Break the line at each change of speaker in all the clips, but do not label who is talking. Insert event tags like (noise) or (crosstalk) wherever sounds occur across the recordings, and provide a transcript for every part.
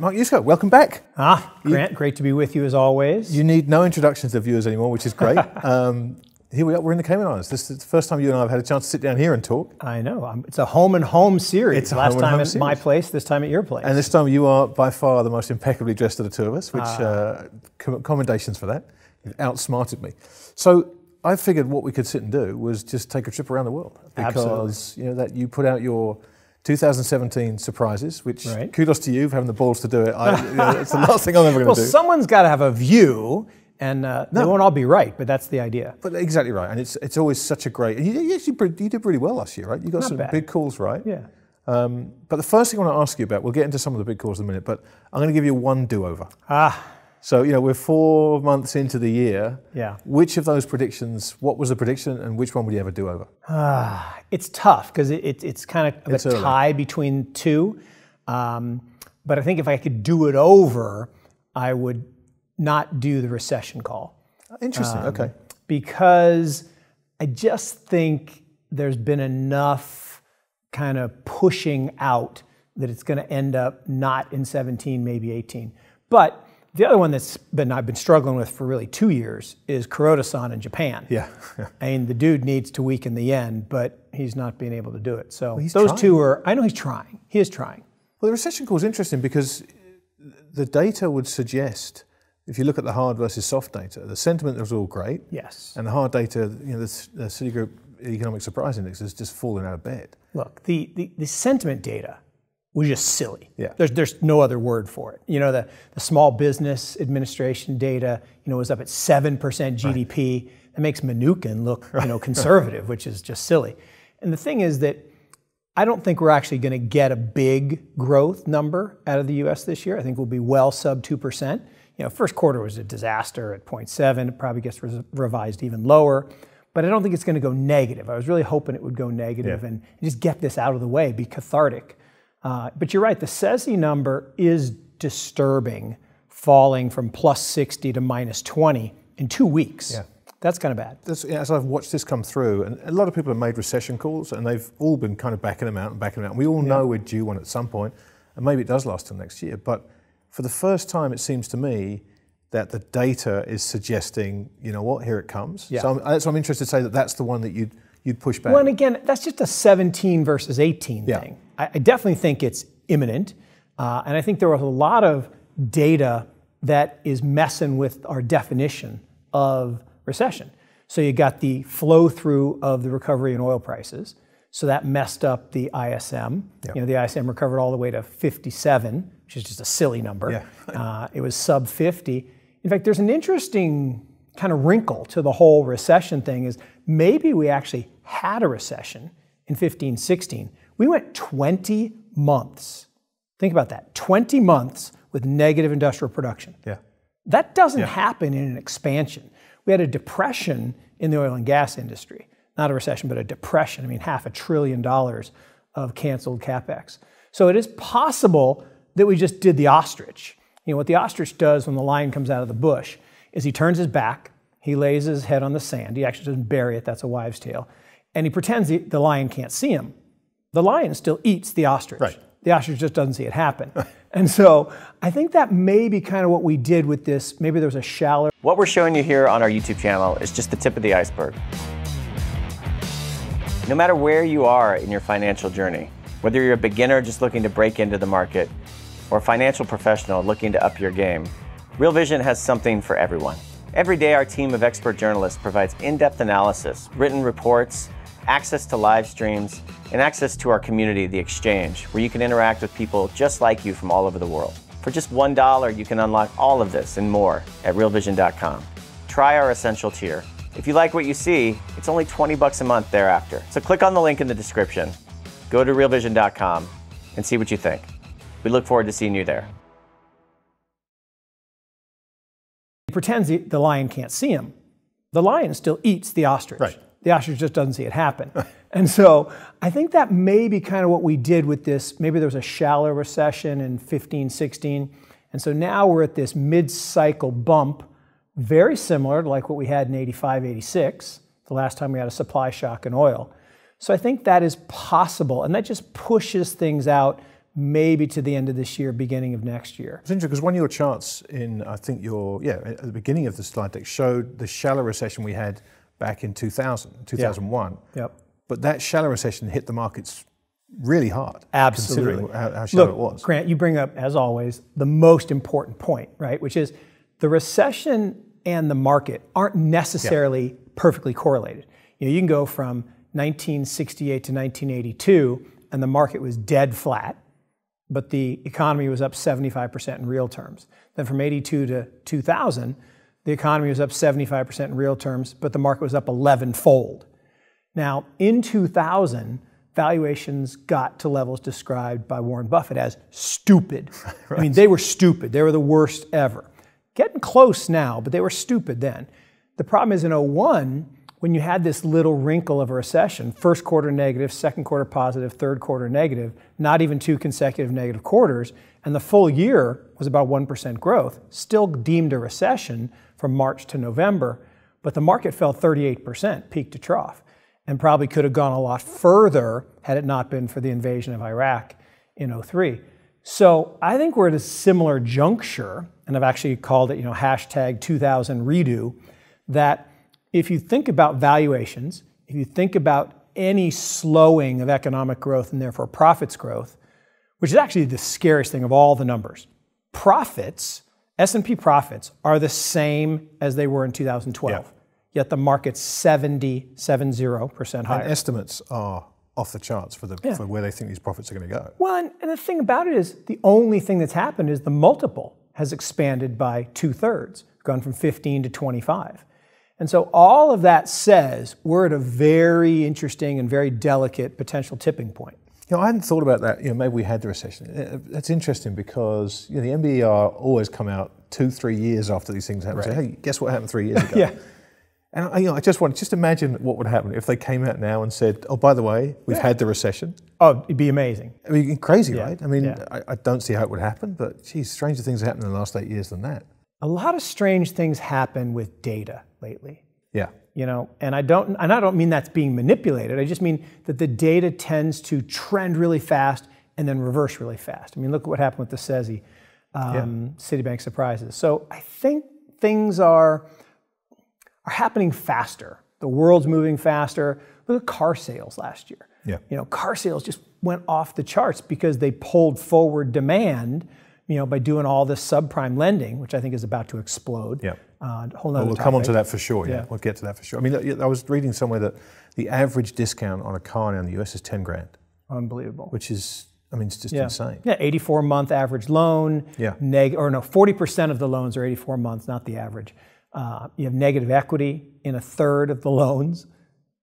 Mark Yusko, welcome back. Ah, Grant, you, great to be with you as always. You need no introductions to the viewers anymore, which is great. (laughs) um, here we are, we're in the Cayman Islands. This is the first time you and I have had a chance to sit down here and talk. I know. I'm, it's a home and home series. It's Last time at series. my
place, this time at your place.
And this time you are by far the most impeccably dressed of the two of us, which ah. uh, uh, commendations for that. You've outsmarted me. So I figured what we could sit and do was just take a trip around the world because Absolutely. you know that you put out your 2017 surprises, which right. kudos to you for having the balls to do it. I, you know, it's the (laughs) last thing I'm ever going to well, do. Well,
someone's got to have a
view, and uh, no. they won't all be right, but that's the idea. But exactly right, and it's it's always such a great. you, you actually you did really well last year, right? You got Not some bad. big calls right. Yeah. Um, but the first thing I want to ask you about, we'll get into some of the big calls in a minute, but I'm going to give you one do-over. Ah. So you know we're four months into the year. Yeah. Which of those predictions? What was the prediction, and which one would you ever do over?
Uh, it's tough because it, it, it's kind of it's a early. tie between two. Um, but I think if I could do it over, I would not do the recession call. Interesting. Um, okay. Because I just think there's been enough kind of pushing out that it's going to end up not in 17, maybe 18. But the other one that's been I've been struggling with for really two years is Kuroda-san in Japan. Yeah, I (laughs) mean the dude needs to weaken the yen, but he's not being able to do it. So well, those trying. two are. I know he's trying. He is trying.
Well, the recession call is interesting because the data would suggest, if you look at the hard versus soft data, the sentiment was all great. Yes. And the hard data, you know, the, the Citigroup Economic Surprise Index has just fallen out of bed.
Look, the, the, the sentiment data was just silly. Yeah. There's, there's no other word for it. You know, the, the Small Business Administration data, you know, was up at 7% GDP. Right. That makes Manukin look, you know, (laughs) conservative, which is just silly. And the thing is that I don't think we're actually going to get a big growth number out of the U.S. this year. I think we'll be well sub 2%. You know, first quarter was a disaster at 0.7. It probably gets re revised even lower but I don't think it's going to go negative. I was really hoping it would go negative yeah. and just get this out of the way, be cathartic. Uh, but you're right, the SESI number is disturbing, falling from plus 60 to minus 20 in two weeks. Yeah. That's kind of bad.
That's, as I've watched this come through, and a lot of people have made recession calls, and they've all been kind of backing them out and backing them out. We all yeah. know we're due one at some point, and maybe it does last till next year. But for the first time, it seems to me that the data is suggesting, you know what, here it comes. Yeah. So, I'm, I'm interested to say that that's the one that you'd, you'd push back. Well, and again, that's just a 17 versus 18 yeah. thing. I, I definitely think it's
imminent. Uh, and I think there was a lot of data that is messing with our definition of recession. So you got the flow through of the recovery in oil prices. So that messed up the ISM. Yep. You know, the ISM recovered all the way to 57, which is just a silly number. Yeah. (laughs) uh, it was sub 50. In fact, there's an interesting kind of wrinkle to the whole recession thing is maybe we actually had a recession in 15, 16. We went 20 months. Think about that 20 months with negative industrial production. Yeah. That doesn't yeah. happen in an expansion. We had a depression in the oil and gas industry, not a recession, but a depression. I mean, half a trillion dollars of canceled capex. So it is possible that we just did the ostrich. You know, what the ostrich does when the lion comes out of the bush is he turns his back, he lays his head on the sand. He actually doesn't bury it, that's a wives' tale. And he pretends the, the lion can't see him the lion still eats the ostrich. Right. The ostrich just doesn't see it happen. (laughs) and so I think that may be kind of what we did with this. Maybe there was a shallow. What we're showing you here on our YouTube channel is just the tip of the iceberg. No matter where you are in your financial journey, whether you're a beginner just looking to break into the market or a financial professional looking to up your game, Real Vision has something for everyone. Every day, our team of expert journalists provides in depth analysis, written reports, access to live streams, and access to our community, The Exchange, where you can interact with people just like you from all over the world. For just $1, you can unlock all of this and more at realvision.com. Try our essential tier. If you like what you see, it's only 20 bucks a month thereafter. So click on the link in the description, go to realvision.com, and see what you think. We look forward to seeing you there. He pretends the, lion can't see him. The lion still eats the ostrich. Right the ostrich just doesn't see it happen. (laughs) and so I think that may be kind of what we did with this. Maybe there was a shallow recession in 15, 16. And so now we're at this mid cycle bump, very similar to like what we had in 85, 86, the last time we had a supply shock in oil. So I think that is possible. And that just pushes things out maybe
to the end of this year, beginning of next year. It's interesting because one of your charts in, I think your, yeah, at the beginning of the slide deck showed the shallow recession we had back in 2000, 2001. Yep. But that shallow recession hit the markets really hard. Absolutely. Considering how, how shallow Look, it
was. Grant, you bring up, as always, the most important point, right? Which is the recession and the market aren't necessarily perfectly correlated. You know, you can go from 1968 to 1982 and the market was dead flat, but the economy was up 75% in real terms. Then from 82 to 2000, the economy was up 75% in real terms, but the market was up 11 fold. Now, in 2000, valuations got to levels described by Warren Buffett as stupid. (laughs) right. I mean, they were stupid. They were the worst ever. Getting close now, but they were stupid then. The problem is in 01, when you had this little wrinkle of a recession, first quarter negative, second quarter positive, third quarter negative, not even two consecutive negative quarters, and the full year was about 1% growth, still deemed a recession from March to November, but the market fell 38% peak to trough and probably could have gone a lot further had it not been for the invasion of Iraq in 03. So I think we're at a similar juncture, and I've actually called it, you know, hashtag 2000 redo, that if you think about valuations, if you think about any slowing of economic growth and therefore profits growth, which is actually the scariest thing of all the numbers, profits, S&P profits are the same as they were in 2012. Yeah. Yet the market's 70, 70% higher. And estimates are off the charts
for, the, yeah. for where they think these profits are going to go. Well,
and, and the thing about it is the only thing that's happened is the multiple has expanded by two thirds, gone from 15 to 25. And so, all of that says we're at a very interesting and very delicate potential tipping point.
You know, I hadn't thought about that. You know, maybe we had the recession. Uh, that's interesting because you know, the MBER always come out two, three years after these things happen. Right. Say, hey, guess what happened three years (laughs) ago? yeah. And I, you know, I just want just imagine what would happen if they came out now and said, "Oh, by the way, we've yeah. had the recession." Oh, it'd be amazing. I mean, crazy, yeah. right? I mean, yeah. I, I, don't see how it would happen, but geez, stranger things happened in the last eight years than that a lot of strange things
happen with data lately. Yeah. You know, and I don't and I don't mean that's being manipulated. I just mean that the data tends to trend really fast and then reverse really fast. I mean, look at what happened with the SESI, um, yeah. Citibank surprises. So I think things are are happening faster. The world's moving faster. Look at car sales last year. Yeah. You know, car sales just went off the charts because they pulled forward demand you know, by doing all this subprime lending, which I think is about to explode. Yeah. Uh, whole well, we'll topic. come on to that for sure. Yeah. yeah.
we'll get to that for sure. I mean, I was reading somewhere that the average discount on a car now in the US is ten grand. Unbelievable. Which is, I mean, it's just yeah. insane.
Yeah, eighty-four month average loan. Yeah. Neg- or no, forty percent of the loans are eighty-four months, not the average. Uh, you have negative equity in a third of the loans.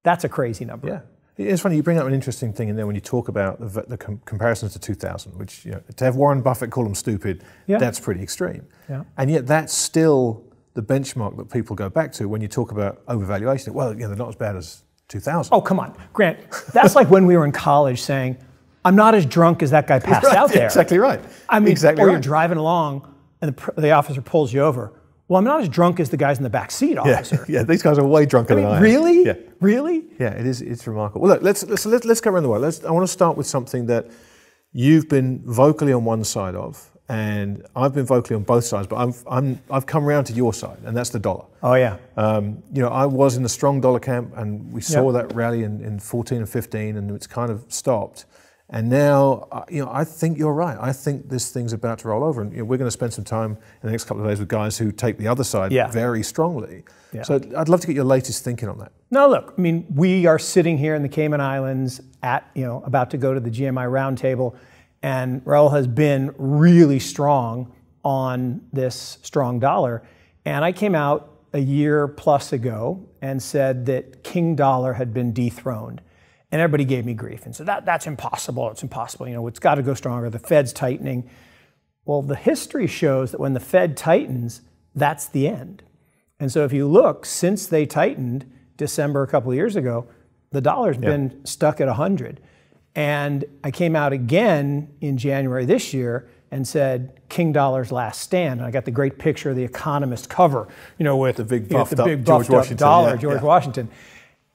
That's a crazy number. Yeah.
It's funny, you bring up an interesting thing in there when you talk about the, the com comparisons to 2000, which you know, to have Warren Buffett call them stupid, yeah. that's pretty extreme. Yeah. And yet that's still the benchmark that people go back to when you talk about overvaluation. Well, you know, they're not as bad as 2000. Oh, come on.
Grant, that's like when we were in college saying, I'm not as drunk as that guy (laughs) passed right, out there. Exactly right. I mean, exactly or right. you're driving along and the, the officer pulls you over well, I'm not as drunk as the guys in the back seat, officer.
Yeah, (laughs) yeah these guys are way drunker I mean, than I really? am. Really? Yeah. Really? Yeah, it is. It's remarkable. Well, look, let's let's let's, let's go around the world. Let's, I want to start with something that you've been vocally on one side of, and I've been vocally on both sides, but I'm, I'm, I've come around to your side, and that's the dollar. Oh, yeah. Um, you know, I was in the strong dollar camp, and we saw yep. that rally in, in 14 and 15, and it's kind of stopped. And now, uh, you know, I think you're right. I think this thing's about to roll over. And you know, we're going to spend some time in the next couple of days with guys who take the other side yeah. very strongly. Yeah. So I'd love to get your latest thinking on that.
No, look, I mean, we are sitting here in the Cayman Islands at, you know, about to go to the GMI roundtable. And Raul has been really strong on this strong dollar. And I came out a year plus ago and said that King Dollar had been dethroned and everybody gave me grief and said, that, that's impossible. It's impossible. You know, it's got to go stronger. The Fed's tightening. Well, the history shows that when the Fed tightens, that's the end. And so if you look, since they tightened December a couple of years ago, the dollar's yep. been stuck at 100. And I came out again in January this year and said King Dollar's Last Stand. And I got the great picture of the Economist cover,
you know, with the big buffed, you know, the big buffed George up Washington, dollar, yeah, George yeah.
Washington.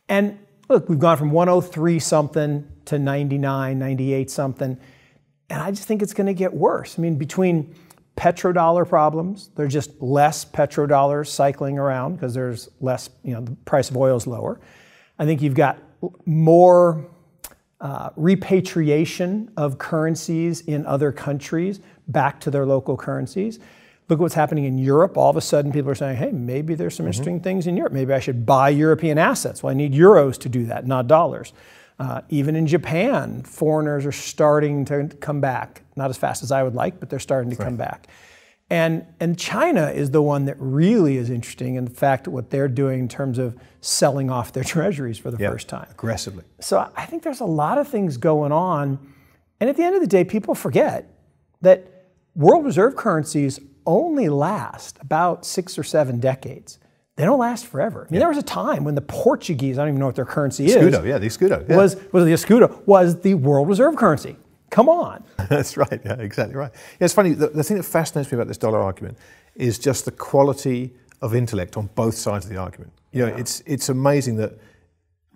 And look, we've gone from 103 something to 99, 98 something. And I just think it's going to get worse. I mean, between petrodollar problems, there's just less petrodollars cycling around because there's less, you know, the price of oil is lower. I think you've got more uh, repatriation of currencies in other countries back to their local currencies. Look at what's happening in Europe. All of a sudden, people are saying, hey, maybe there's some mm -hmm. interesting things in Europe. Maybe I should buy European assets. Well, I need euros to do that, not dollars. Uh, even in Japan, foreigners are starting to come back, not as fast as I would like, but they're starting to right. come back. And, and China is the one that really is interesting. In fact, what they're doing in terms of selling off their (laughs) treasuries for the yep. first time aggressively. So I think there's a lot of things going on. And at the end of the day, people forget that world reserve currencies only last about six or seven decades. They don't last forever. I mean, yeah. there was a time when the Portuguese, I don't even know what their currency escudo, is. Escudo, yeah,
the escudo. Yeah. Was, was the escudo, was the world reserve currency. Come on. (laughs) That's right, yeah, exactly right. Yeah, it's funny, the, the thing that fascinates me about this dollar argument is just the quality of intellect on both sides of the argument. You know, yeah. it's, it's amazing that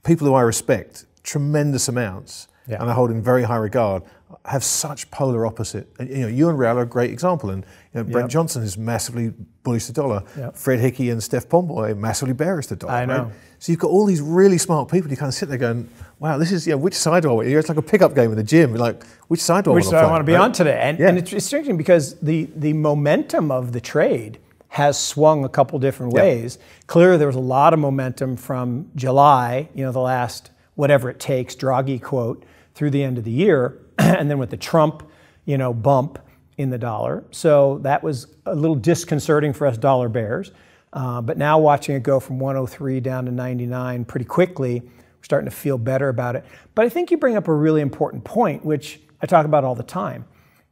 people who I respect tremendous amounts yeah. and I hold in very high regard have such polar opposite. And, you know, you and Real are a great example, and you know, Brent yep. Johnson is massively bullish the dollar. Yep. Fred Hickey and Steph Pomboy massively bearish the dollar. I know. Right? So you've got all these really smart people. You kind of sit there going, "Wow, this is you know, which side do I want?" It's like a pickup game in the gym. like, which side do I which want to side I want to be right? on
today? And, yeah. and it's
interesting because the the momentum of the
trade has swung a couple different ways. Yep. Clearly, there was a lot of momentum from July, you know, the last whatever it takes Draghi quote through the end of the year (clears throat) and then with the Trump, you know, bump in the dollar. So that was a little disconcerting for us dollar bears. Uh, but now watching it go from 103 down to 99 pretty quickly, we're starting to feel better about it. But I think you bring up a really important point, which I talk about all the time.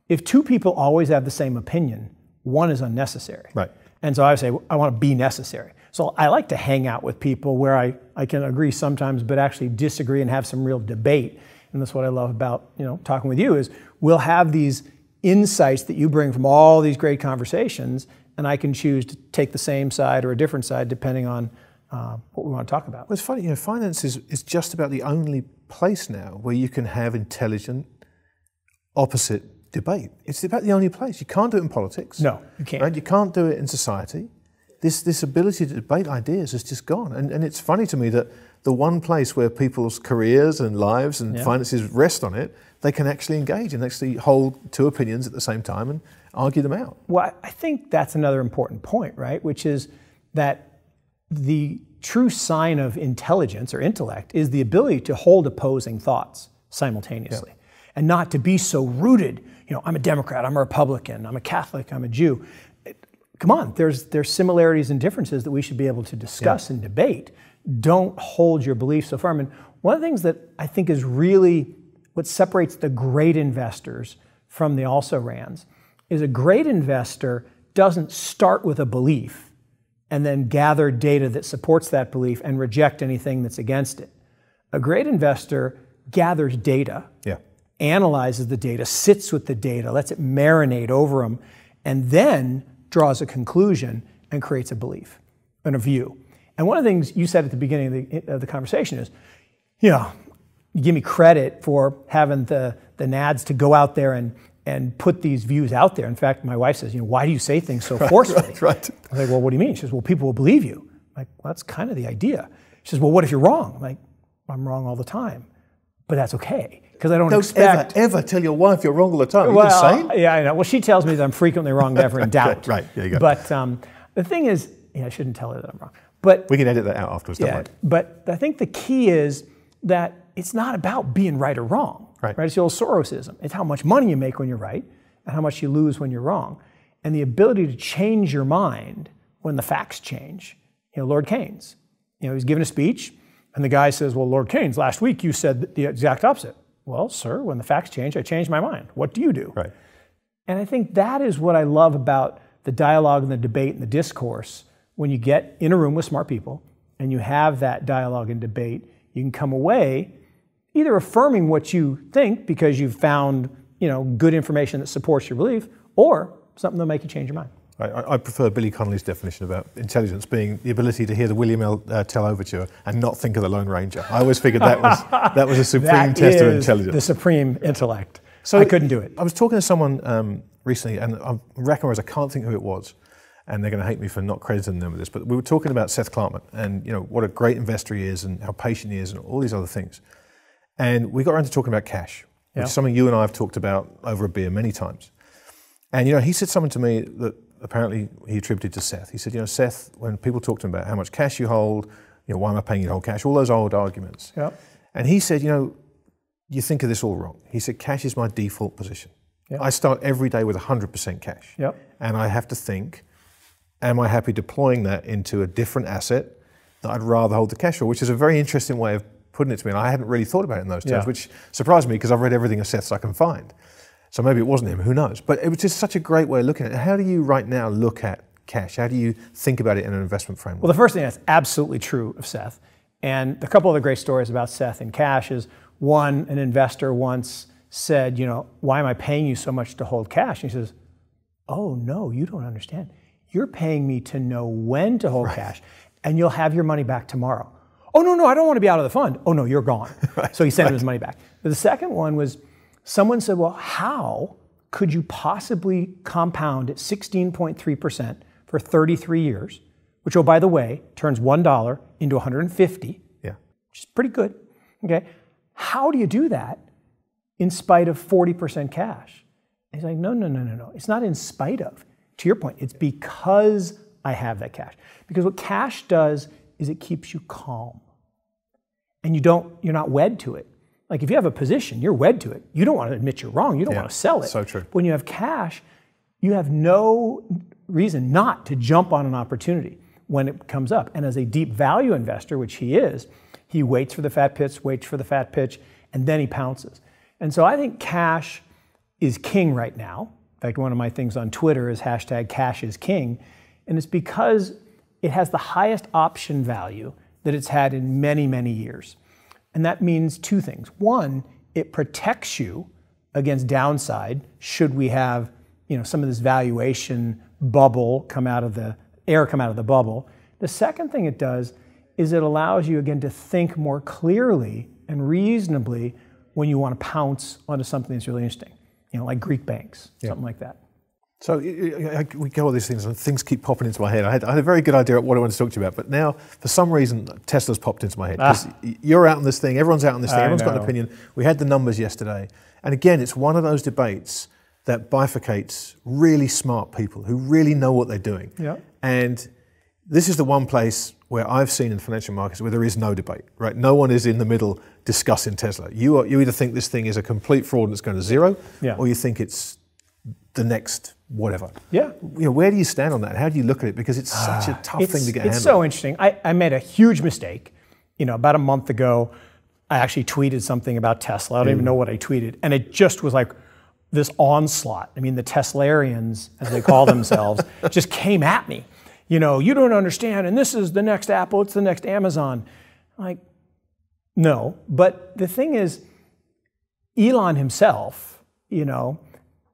If two people always have the same opinion, one is unnecessary. Right. And so I say, I want to be necessary. So I like to hang out with people where I, I can agree sometimes, but actually disagree and have some real debate and that's what I love about you know talking with you is we'll have these insights that you bring from all these great conversations, and I can choose to take the same side or a
different side depending on uh, what we want to talk about. Well, it's funny, you know, finance is, is just about the only place now where you can have intelligent opposite debate. It's about the only place. You can't do it in politics. No, you can't. Right? You can't do it in society. This, this ability to debate ideas has just gone. And, and it's funny to me that the one place where people's careers and lives and yeah. finances rest on it, they can actually engage and actually hold two opinions at the same time and argue them out. Well, I think that's another important point, right? Which is
that the true sign of intelligence or intellect is the ability to hold opposing thoughts simultaneously yeah. and not to be so rooted. You know, I'm a Democrat, I'm a Republican, I'm a Catholic, I'm a Jew. come on, there's, there's similarities and differences that we should be able to discuss yeah. and debate don't hold your beliefs so firm. And one of the things that I think is really what separates the great investors from the also rans is a great investor doesn't start with a belief and then gather data that supports that belief and reject anything that's against it. A great investor gathers data, yeah. analyzes the data, sits with the data, lets it marinate over them, and then draws a conclusion and creates a belief and a view. And one of the things you said at the beginning of the, of the conversation is, you know, you give me credit for having the, the nads to go out there and, and put these views out there. In fact, my wife says, you know, why do you say things so (laughs) right, forcefully? Right, right. I am like, well, what do you mean? She says, well, people will believe you. I'm like, well, that's kind of the idea. She says, well, what if you're wrong? I'm like, I'm wrong all the time,
but that's okay because I don't, don't expect ever, ever tell your wife you're wrong all the time. Are you well, Yeah,
I know. Well, she tells me that I'm frequently wrong, never in (laughs) doubt. right, there you go. But um, the thing is, yeah, I shouldn't tell her that I'm wrong.
But we can edit that out afterwards. Yeah,
but I think the key is that it's not about being right or wrong. Right. right. It's the old Sorosism. It's how much money you make when you're right and how much you lose when you're wrong. And the ability to change your mind when the facts change. You know, Lord Keynes, you know, he's giving a speech and the guy says, Well, Lord Keynes, last week you said the exact opposite. Well, sir, when the facts change, I change my mind. What do you do? Right. And I think that is what I love about the dialogue and the debate and the discourse when you get in a room with smart people and you have that dialogue and debate, you can come away either affirming what you think because you've found you know good information that supports your belief, or something that'll make you change your mind.
I, I, prefer Billy Connolly's definition about intelligence being the ability to hear the William L. Uh, Tell overture and not think of the Lone Ranger. I always figured that was (laughs) that was a supreme that test of intelligence. The
supreme intellect. So I couldn't do it.
I was talking to someone um, recently, and I recognise I can't think who it was, and they're going to hate me for not crediting them with this. But we were talking about Seth Klarman and you know what a great investor he is and how patient he is and all these other things. And we got around to talking about cash, yeah. which is something you and I have talked about over a beer many times. And you know, he said something to me that apparently he attributed to Seth. He said, you know, Seth, when people talk to him about how much cash you hold, you know, why am I paying you whole cash? All those old arguments. Yeah. And he said, you know, you think of this all wrong. He said, cash is my default position. Yeah. I start every day with 100% cash. Yeah. And I have to think, am I happy deploying that into a different asset that I'd rather hold the cash for, which is a very interesting way of putting it to me. And I hadn't really thought about it in those terms, yeah. which surprised me because I've read everything of Seth's I can find. So maybe it wasn't him, who knows? But it was just such a great way of looking at it. How do you right now look at cash? How do you think about it in an investment framework? Well,
the first thing that's absolutely true of Seth, and a couple of the great stories about Seth and cash is one, an investor once said, you know, why am I paying you so much to hold cash? And he says, oh no, you don't understand you're paying me to know when to hold right. cash, and you'll have your money back tomorrow. Oh, no, no, I don't want to be out of the fund. Oh, no, you're gone. (laughs) right. So he sent right. him his money back. But the second one was someone said, Well, how could you possibly compound at 16.3% for 33 years, which, oh, by the way, turns $1 into 150 yeah. which is pretty good. Okay. How do you do that in spite of 40% cash? And he's like, no, no, no, no, no. It's not in spite of to your point, it's because I have that cash. Because what cash does is it keeps you calm. And you don't, you're not wed to it. Like if you have a position, you're wed to it. You don't want to admit you're wrong. You don't yeah, want to sell it. So true. When you have cash, you have no reason not to jump on an opportunity when it comes up. And as a deep value investor, which he is, he waits for the fat pitch, waits for the fat pitch, and then he pounces. And so I think cash is king right now. In fact, one of my things on Twitter is hashtag cash is king. And it's because it has the highest option value that it's had in many, many years. And that means two things. One, it protects you against downside should we have you know, some of this valuation bubble come out of the air come out of the bubble. The second thing it does is it allows you again to think more clearly and reasonably when you want to pounce onto something that's really interesting you know, like Greek banks, yeah. something like that.
So we go all these things, and things keep popping into my head. I had, I had, a very good idea of what I wanted to talk to you about, but now, for some reason, Tesla's popped into my head. because ah. You're out on this thing, everyone's out on this thing, I everyone's know. got an opinion. We had the numbers yesterday. And again, it's one of those debates that bifurcates really smart people who really know what they're doing. Yeah. And this is the one place where I've seen in financial markets where there is no debate, right? No one is in the middle discussing Tesla. You, are, you either think this thing is a complete fraud and it's going to zero, yeah. or you think it's the next whatever. Yeah. You know, where do you stand on that? How do you look at it? Because it's ah, such a tough it's, thing to get It's so
interesting. I, I made a huge mistake, you know, about a month ago. I actually tweeted something about Tesla. I don't mm. even hmm. know what I tweeted. And it just was like this onslaught. I mean, the Teslarians, as they call themselves, (laughs) just came at me you know, you don't understand, and this is the next Apple, it's the next Amazon. Like, no. But the thing is, Elon himself, you know,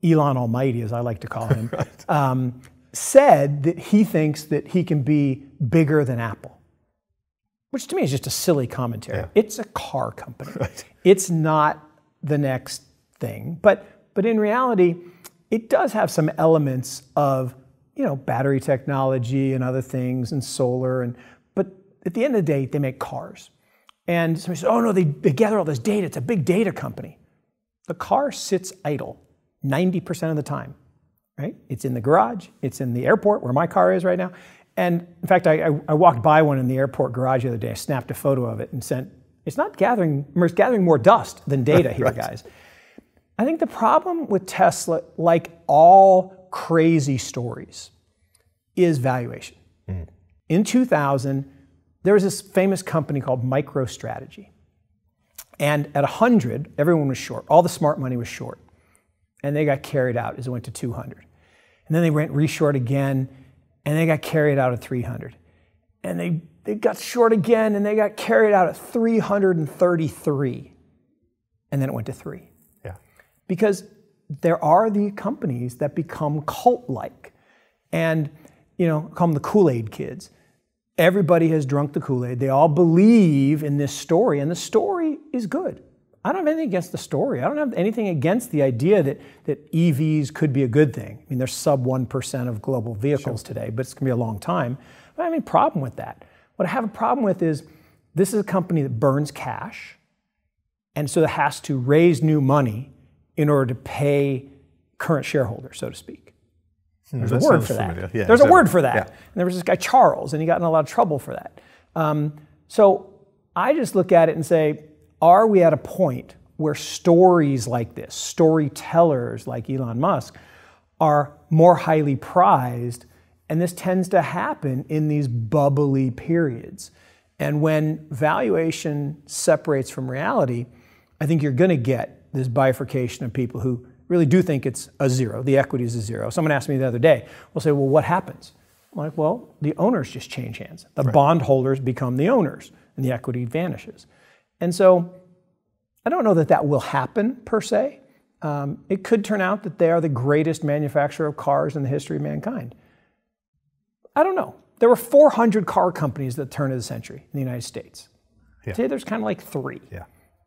Elon Almighty, as I like to call him, (laughs) right. um, said that he thinks that he can be bigger than Apple, which to me is just a silly commentary. Yeah. It's a car company. (laughs) Right. It's not the next thing. But, but in reality, it does have some elements of you know, battery technology and other things and solar. And, but at the end of the day, they make cars. And somebody says, oh no, they, they gather all this data. It's a big data company. The car sits idle 90% of the time, right? It's in the garage, it's in the airport where my car is right now. And in fact, I, I, I walked by one in the airport garage the other day. I snapped a photo of it and sent, it's not gathering, it's gathering more dust than data (laughs) here, right. guys. I think the problem with Tesla, like all crazy stories is valuation. Mm. In 2000, there was this famous company called MicroStrategy. And at 100, everyone was short. All the smart money was short. And they got carried out as it went to 200. And then they went reshort again, and they got carried out at 300. And they, they got short again, and they got carried out at 333. And then it went to three. Yeah. Because there are the companies that become cult-like and you know call them the kool-aid kids everybody has drunk the kool-aid they all believe in this story and the story is good i don't have anything against the story i don't have anything against the idea that, that evs could be a good thing i mean they're sub 1% of global vehicles sure. today but it's going to be a long time i don't have any problem with that what i have a problem with is this is a company that burns cash and so it has to raise new money in order to pay current shareholders, so to speak. Hmm, There's, mm, a, word yeah, There's exactly. a word for that. There's a word for that. And there was this guy Charles, and he got in a lot of trouble for that. Um, so I just look at it and say, are we at a point where stories like this, storytellers like Elon Musk, are more highly prized? And this tends to happen in these bubbly periods. And when valuation separates from reality, I think you're going to get this bifurcation of people who really do think it's a zero, the equity is a zero. Someone asked me the other day, we'll say, well, what happens? I'm like, well, the owners just change hands. The right. bondholders become the owners, and the equity vanishes. And so I don't know that that will happen per se. Um, it could turn out that they are the greatest manufacturer of cars in the history of mankind. I don't know. There were 400 car companies at the turn of the century in the United States. Yeah. Today there's kind of like three. Yeah.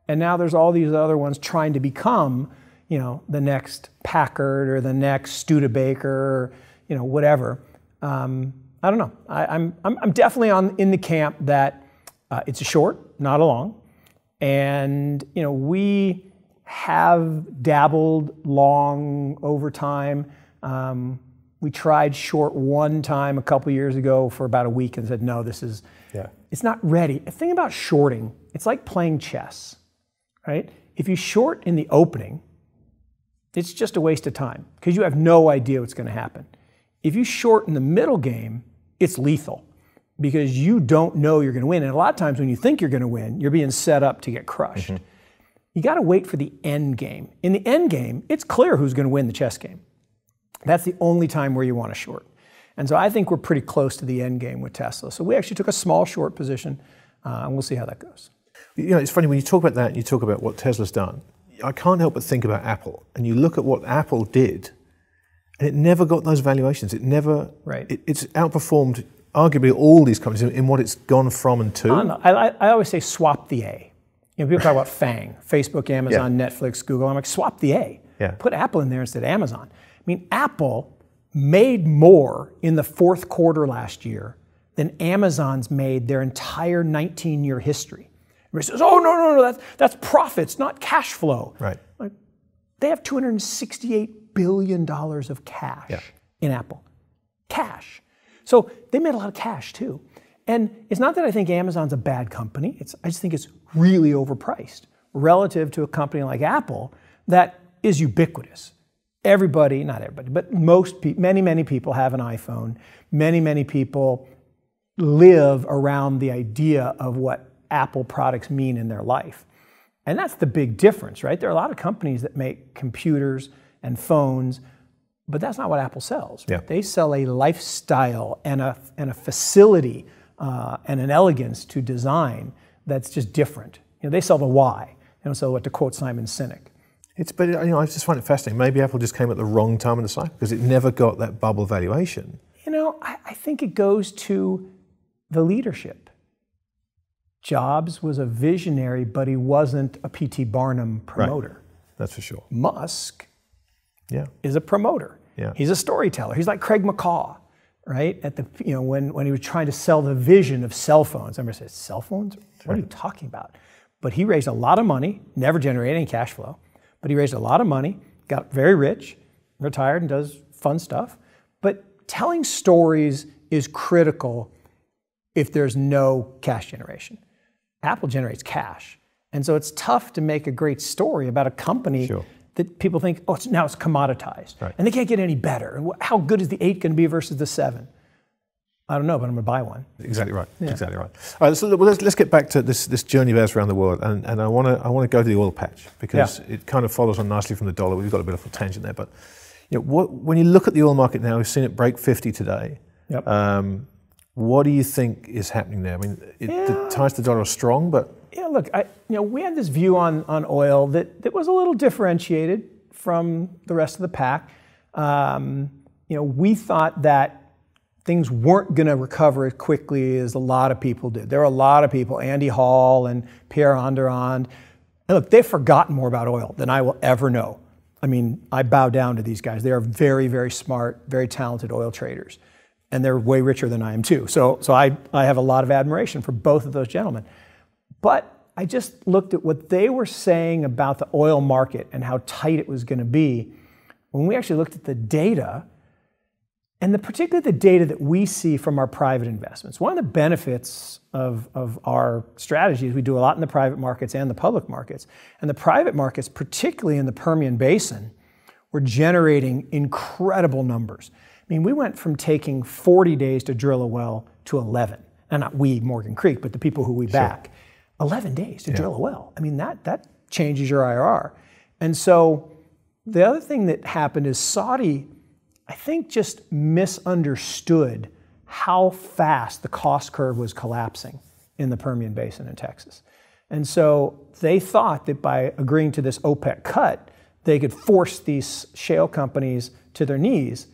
And now there's all these other ones trying to become, you know, the next Packard or the next Studebaker or, you know, whatever. Um, I don't know. I, am I'm, I'm definitely on in the camp that uh, it's a short, not a long. And, you know, we have dabbled long over time. Um, we tried short one time a couple years ago for about a week and said, no, this is, yeah. it's not ready. The thing about shorting, it's like playing chess right? If you short in the opening, it's just a waste of time because you have no idea what's going to happen. If you short in the middle game, it's lethal because you don't know you're going to win. And a lot of times when you think you're going to win, you're being set up to get crushed. Mm-hmm. You got to wait for the end game. In the end game, it's clear who's going to win the chess game. That's the only time where you want to short. And so I think we're pretty close to the end game with Tesla. So we actually took a small short position, uh, and we'll see how that goes.
You know, it's funny when you talk about that and you talk about what Tesla's done, I can't help but think about Apple. And you look at what Apple did, and it never got those valuations. It never, right. It, it's outperformed arguably all these companies in, in, what it's gone from and to. Um,
I, know, I, I always say swap the A. You know, people talk about (laughs) FANG, Facebook, Amazon, yeah. Netflix, Google. I'm like, swap the A. Yeah. Put Apple in there instead of Amazon. I mean, Apple made more in the fourth quarter last year than Amazon's made their entire 19 year history. Everybody says, oh, no, no, no, that's, that's profits, not cash flow. Right. Like, they have $268 billion of cash yeah. in Apple. Cash. So they made a lot of cash too. And it's not that I think Amazon's a bad company, it's, I just think it's really overpriced relative to a company like Apple that is ubiquitous. Everybody, not everybody, but most many, many people have an iPhone. Many, many people live around the idea of what Apple products mean in their life. And that's the big difference, right? There are a lot of companies that make computers and phones, but that's not what Apple sells. Yeah. They sell a lifestyle and a, and a facility uh, and an elegance to design that's just different. You know, they sell the why. You know,
sell what to quote Simon Sinek. It's, but you know, I just find it fascinating. Maybe Apple just came at the wrong time in the cycle because it never got that bubble valuation.
You know, I, I think it goes to the leadership. Jobs was a visionary, but he wasn't a P.T. Barnum promoter. Right. That's for sure. Musk yeah. is a promoter. Yeah. He's a storyteller. He's like Craig McCaw, right? At the you know when when he was trying to sell the vision of cell phones. gonna say, cell phones? What right. are you talking about? But he raised a lot of money, never generated any cash flow, but he raised a lot of money, got very rich, retired, and does fun stuff. But telling stories is critical if there's no cash generation. Apple generates cash. And so it's tough to make a great story about a company sure. that people think, oh, it's, now it's commoditized. Right. And they can't get any better. How good is the eight going to be versus the seven? I don't know, but I'm going to buy one.
Exactly right. Yeah. Exactly right. All right, so let's, let's get back to this, this journey of ours around the world. And, and I want to I wanna go to the oil patch because yeah. it kind of follows on nicely from the dollar. We've got a bit of a tangent there. But you know, what, when you look at the oil market now, we've seen it break 50 today. Yep. Um, what do you think is happening there? I mean, it, yeah. the ties to the dollar are strong, but
yeah, look, I, you know, we had this view on on oil that that was a little differentiated from the rest of the pack. Um, you know, we thought that things weren't going to recover as quickly as a lot of people did. There were a lot of people, Andy Hall and Pierre Onderand. And look, they've forgotten more about oil than I will ever know. I mean, I bow down to these guys. They are very, very smart, very talented oil traders and they're way richer than I am too. So, so I, I have a lot of admiration for both of those gentlemen. But I just looked at what they were saying about the oil market and how tight it was going to be. When we actually looked at the data, and the, particularly the data that we see from our private investments, one of the benefits of, of our strategy is we do a lot in the private markets and the public markets. And the private markets, particularly in the Permian Basin, were generating incredible numbers. I mean, we went from taking 40 days to drill a well to 11. And not we, Morgan Creek, but the people who we back. Sure. 11 days to yeah. drill a well. I mean, that, that changes your IRR. And so the other thing that happened is Saudi, I think, just misunderstood how fast the cost curve was collapsing in the Permian Basin in Texas. And so they thought that by agreeing to this OPEC cut, they could force these shale companies to their knees.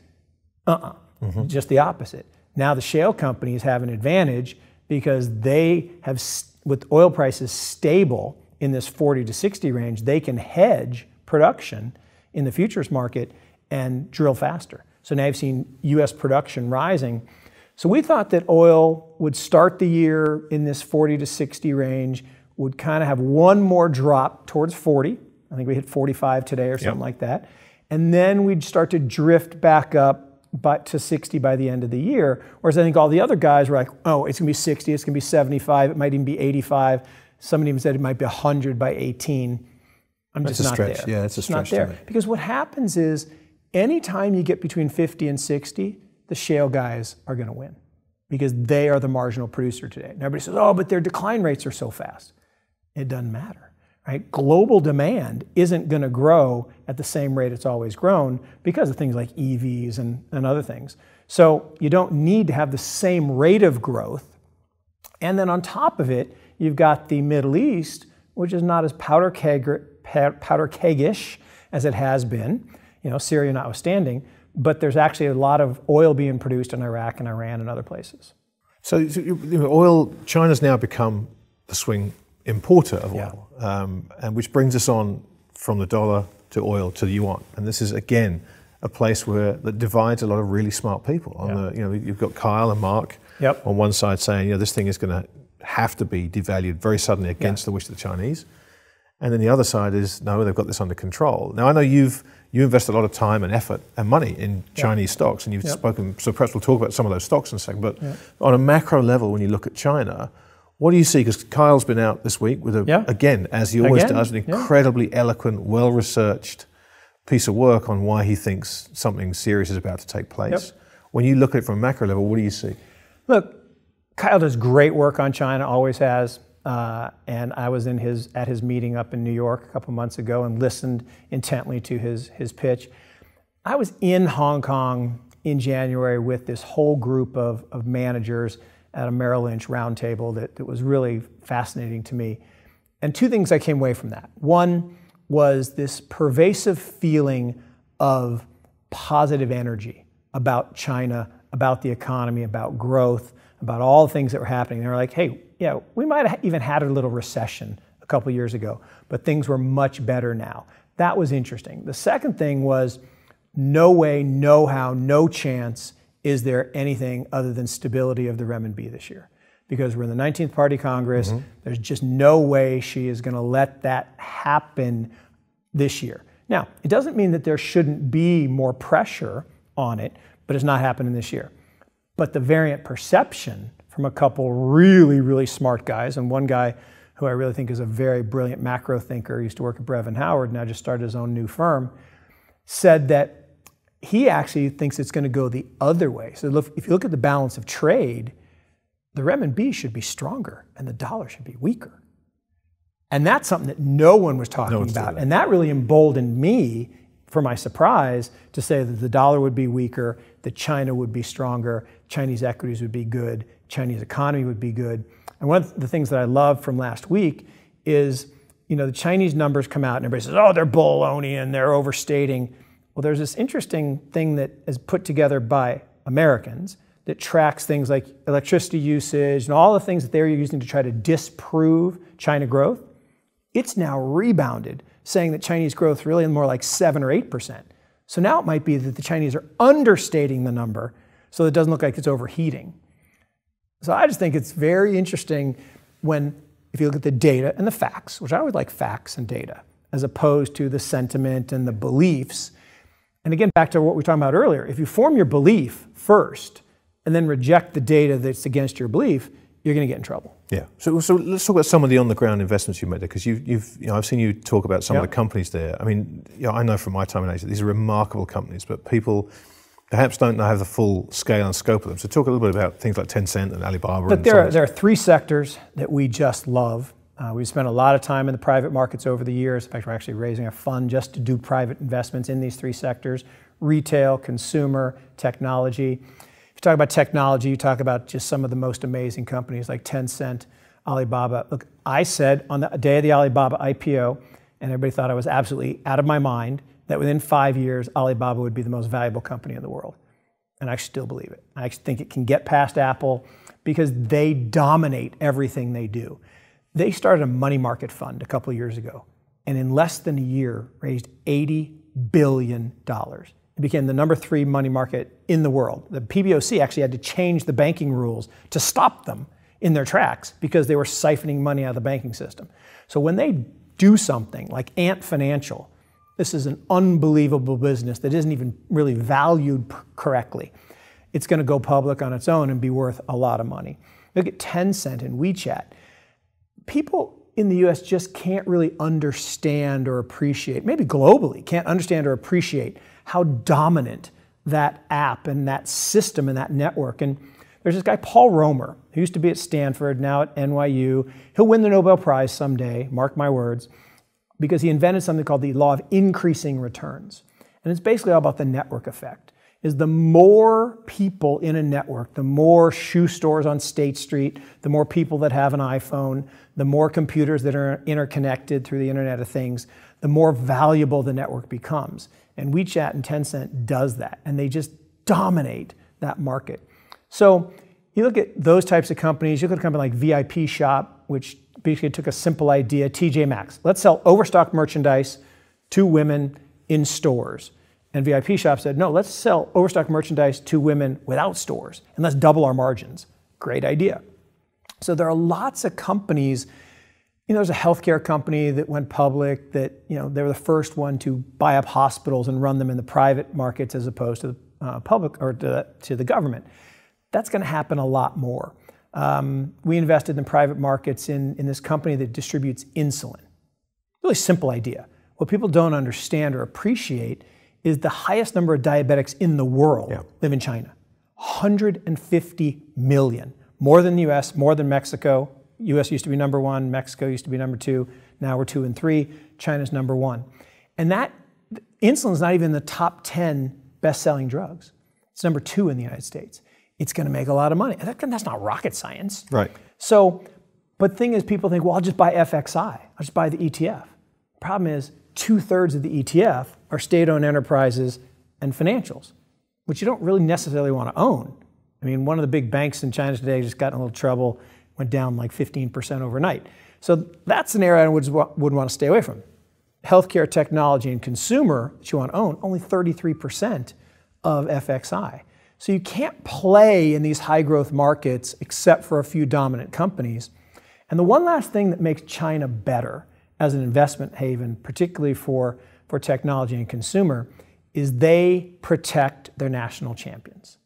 Uh-uh. Mm-hmm. Just the opposite. Now the shale companies have an advantage because they have, with oil prices stable in this 40 to 60 range, they can hedge production in the futures market and drill faster. So now you've seen U.S. production rising. So we thought that oil would start the year in this 40 to 60 range, would kind of have one more drop towards 40. I think we hit 45 today or something yep. like that. And then we'd start to drift back up but to 60 by the end of the year. Whereas I think all the other guys were like, oh, it's going to be 60, it's going to be 75, it might even be 85. Somebody even said it might be 100 by 18. I'm just not stretch. there. Yeah, that's a stretch. Not there. Me. Because what happens is anytime you get between 50 and 60, the shale guys are going to win because they are the marginal producer today. And everybody says, oh, but their decline rates are so fast. It doesn't matter Right? Global demand isn't going to grow at the same rate it's always grown because of things like EVs and, and other things. So you don't need to have the same rate of growth. And then on top of it, you've got the Middle East, which is not as powder, keg, powder kegish as it has been, you know, Syria notwithstanding, but there's actually a lot of oil being produced in Iraq and Iran and other places.
So, so you know, oil, China's now become the swing importer of oil. Yeah. Um, and which brings us on from the dollar to oil to the yuan. And this is, again, a place where that divides a lot of really smart people. On yeah. the, you know, you've got Kyle and Mark yep. on one side saying, you know, this thing is going to have to be devalued very suddenly against yeah. the wish of the Chinese. And then the other side is, no, they've got this under control. Now, I know you've you invest a lot of time and effort and money in Chinese yeah. stocks, and you've yep. spoken, so perhaps we'll talk about some of those stocks in a second. But on a macro level, when you look at China, what do you see? Because Kyle's been out this week with a, yeah. again, as he always again, does, an incredibly yeah. eloquent, well researched piece of work on why he thinks something serious is about to take place. Yep. When you look at it from a macro level, what do you see?
Look, Kyle does great work on China, always has. Uh, and I was in his at his meeting up in New York a couple months ago and listened intently to his his pitch. I was in Hong Kong in January with this whole group of, of managers at a Merrill Lynch roundtable that, that was really fascinating to me. And two things I came away from that. One was this pervasive feeling of positive energy about China, about the economy, about growth, about all the things that were happening. They were like, hey, yeah, we might have even had a little recession a couple years ago, but things were much better now. That was interesting. The second thing was no way, no how, no chance is there anything other than stability of the renminbi this year? Because we're in the 19th Party Congress, mm-hmm. there's just no way she is going to let that happen this year. Now, it doesn't mean that there shouldn't be more pressure on it, but it's not happening this year. But the variant perception from a couple really, really smart guys, and one guy who I really think is a very brilliant macro thinker, used to work at Brevin Howard, now just started his own new firm, said that he actually thinks it's going to go the other way. So look, if you look at the balance of trade, the renminbi should be stronger and the dollar should be weaker. And that's something that no one was talking no about. That. And that really emboldened me, for my surprise, to say that the dollar would be weaker, that China would be stronger, Chinese equities would be good, Chinese economy would be good. And one of the things that I love from last week is, you know, the Chinese numbers come out and everybody says, oh, they're and they're overstating. Well, there's this interesting thing that is put together by Americans that tracks things like electricity usage and all the things that they're using to try to disprove China growth. It's now rebounded, saying that Chinese growth really is more like 7 or 8%. So now it might be that the Chinese are understating the number so it doesn't look like it's overheating. So I just think it's very interesting when, if you look at the data and the facts, which I always like facts and data, as opposed to the sentiment and the beliefs, and again, back to what we were talking about earlier, if you form your belief first and then reject the data that's against your belief, you're going to get in trouble.
Yeah. So, so let's talk about some of the on the ground investments you've made there, because you've, you've you know, I've seen you talk about some of the companies there. I mean, you know, I know from my time in Asia, these are remarkable companies, but people perhaps don't have the full scale and scope of them. So talk a little bit about things like Tencent and Alibaba. But and there, are,
there are three sectors that we just love uh, we've spent a lot of time in the private markets over the years. In fact, we're actually raising a fund just to do private investments in these three sectors retail, consumer, technology. If you talk about technology, you talk about just some of the most amazing companies like Tencent, Alibaba. Look, I said on the day of the Alibaba IPO, and everybody thought I was absolutely out of my mind, that within five years, Alibaba would be the most valuable company in the world. And I still believe it. I think it can get past Apple because they dominate everything they do. They started a money market fund a couple years ago, and in less than a year, raised $80 billion. It became the number three money market in the world. The PBOC actually had to change the banking rules to stop them in their tracks because they were siphoning money out of the banking system. So when they do something like Ant Financial, this is an unbelievable business that isn't even really valued correctly. It's going to go public on its own and be worth a lot of money. Look at Tencent and WeChat people in the US just can't really understand or appreciate, maybe globally, can't understand or appreciate how dominant that app and that system and that network. And there's this guy, Paul Romer, who used to be at Stanford, now at NYU. He'll win the Nobel Prize someday, mark my words, because he invented something called the law of increasing returns. And it's basically all about the network effect is the more people in a network, the more shoe stores on State Street, the more people that have an iPhone, the more computers that are interconnected through the Internet of Things, the more valuable the network becomes. And WeChat and Tencent does that, and they just dominate that market. So you look at those types of companies, you look at a company like VIP Shop, which basically took a simple idea, TJ Maxx. Let's sell overstock merchandise to women in stores. And VIP Shop said, no, let's sell overstock merchandise to women without stores and let's double our margins. Great idea. So there are lots of companies. You know, there's a healthcare company that went public that, you know, they were the first one to buy up hospitals and run them in the private markets as opposed to the uh, public or to the, to the government. That's going to happen a lot more. Um, we invested in private markets in, in this company that distributes insulin. Really simple idea. What people don't understand or appreciate is the highest number of diabetics in the world yeah. live in China. 150 million, more than the U.S., more than Mexico. U.S. used to be number one, Mexico used to be number two. Now we're two and three. China's number one, and that insulin's not even the top 10 best-selling drugs. It's number two in the United States. It's going to make a lot of money. That's not rocket science, right? So, but thing is, people think, well, I'll just buy FXI. I'll just buy the ETF. Problem is, two thirds of the ETF are state owned enterprises and financials, which you don't really necessarily want to own. I mean, one of the big banks in China today just got in a little trouble, went down like 15% overnight. So that's an area I would, would want to stay away from. Healthcare, technology, and consumer that you want to own, only 33% of FXI. So you can't play in these high growth markets except for a few dominant companies. And the one last thing that makes China better as an investment haven, particularly for, for technology and consumer, is they protect their national champions.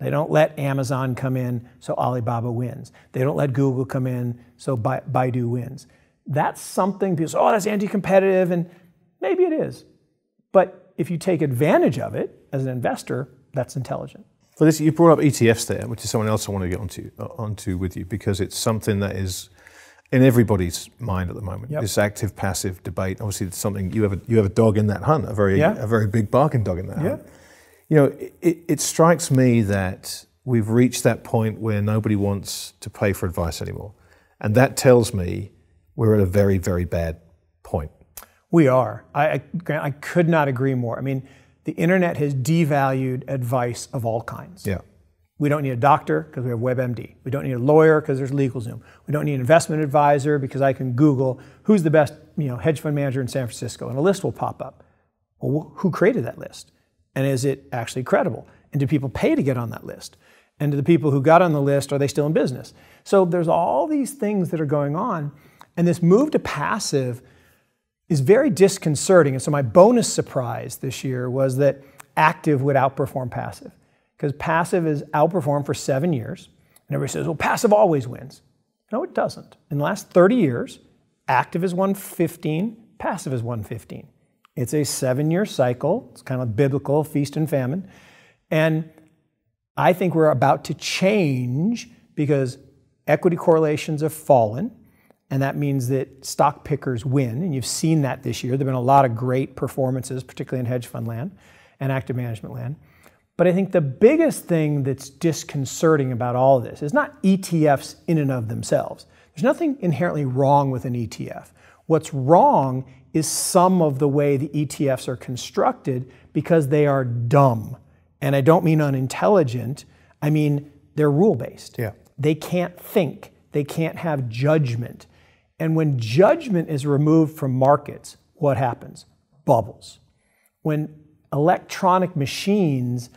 They don't let Amazon come in so Alibaba wins. They don't let Google come in so Baidu wins. That's something people say, oh, that's anti competitive, and maybe it is. But if you take advantage of it as an investor, that's intelligent.
So this, you brought up ETFs there, which is someone else I want to get onto, uh, onto with you because it's something that is in everybody's mind at the moment. Yep. This active passive debate. Obviously, it's something you have a, you have a dog in that hunt, a very yeah. a very big barking dog in that yeah. hunt. You know, it, it strikes me that we've reached that point where nobody wants to pay for advice anymore, and that tells me we're at a very very bad point.
We are. I I, I could not agree more. I mean, the internet has devalued advice of all kinds. Yeah. We don't need a doctor because we have WebMD. We don't need a lawyer because there's LegalZoom. We don't need an investment advisor because I can Google who's the best you know, hedge fund manager in San Francisco and a list will pop up. Well, who created that list? And is it actually credible? And do people pay to get on that list? And do the people who got on the list, are they still in business? So there's all these things that are going on. And this move to passive is very disconcerting. And so my bonus surprise this year was that active would outperform passive because passive is outperformed for seven years. And everybody says, well, passive always wins. No, it doesn't. In the last 30 years, active has won 15, passive has won 15. It's a seven year cycle. It's kind of biblical, feast and famine. And I think we're about to change because equity correlations have fallen. And that means that stock pickers win. And you've seen that this year. There have been a lot of great performances, particularly in hedge fund land and active management land. But I think the biggest thing that's disconcerting about all of this is not ETFs in and of themselves. There's nothing inherently wrong with an ETF. What's wrong is some of the way the ETFs are constructed because they are dumb. And I don't mean unintelligent, I mean they're rule based. Yeah. They can't think, they can't have judgment. And when judgment is removed from markets, what happens? Bubbles. When electronic machines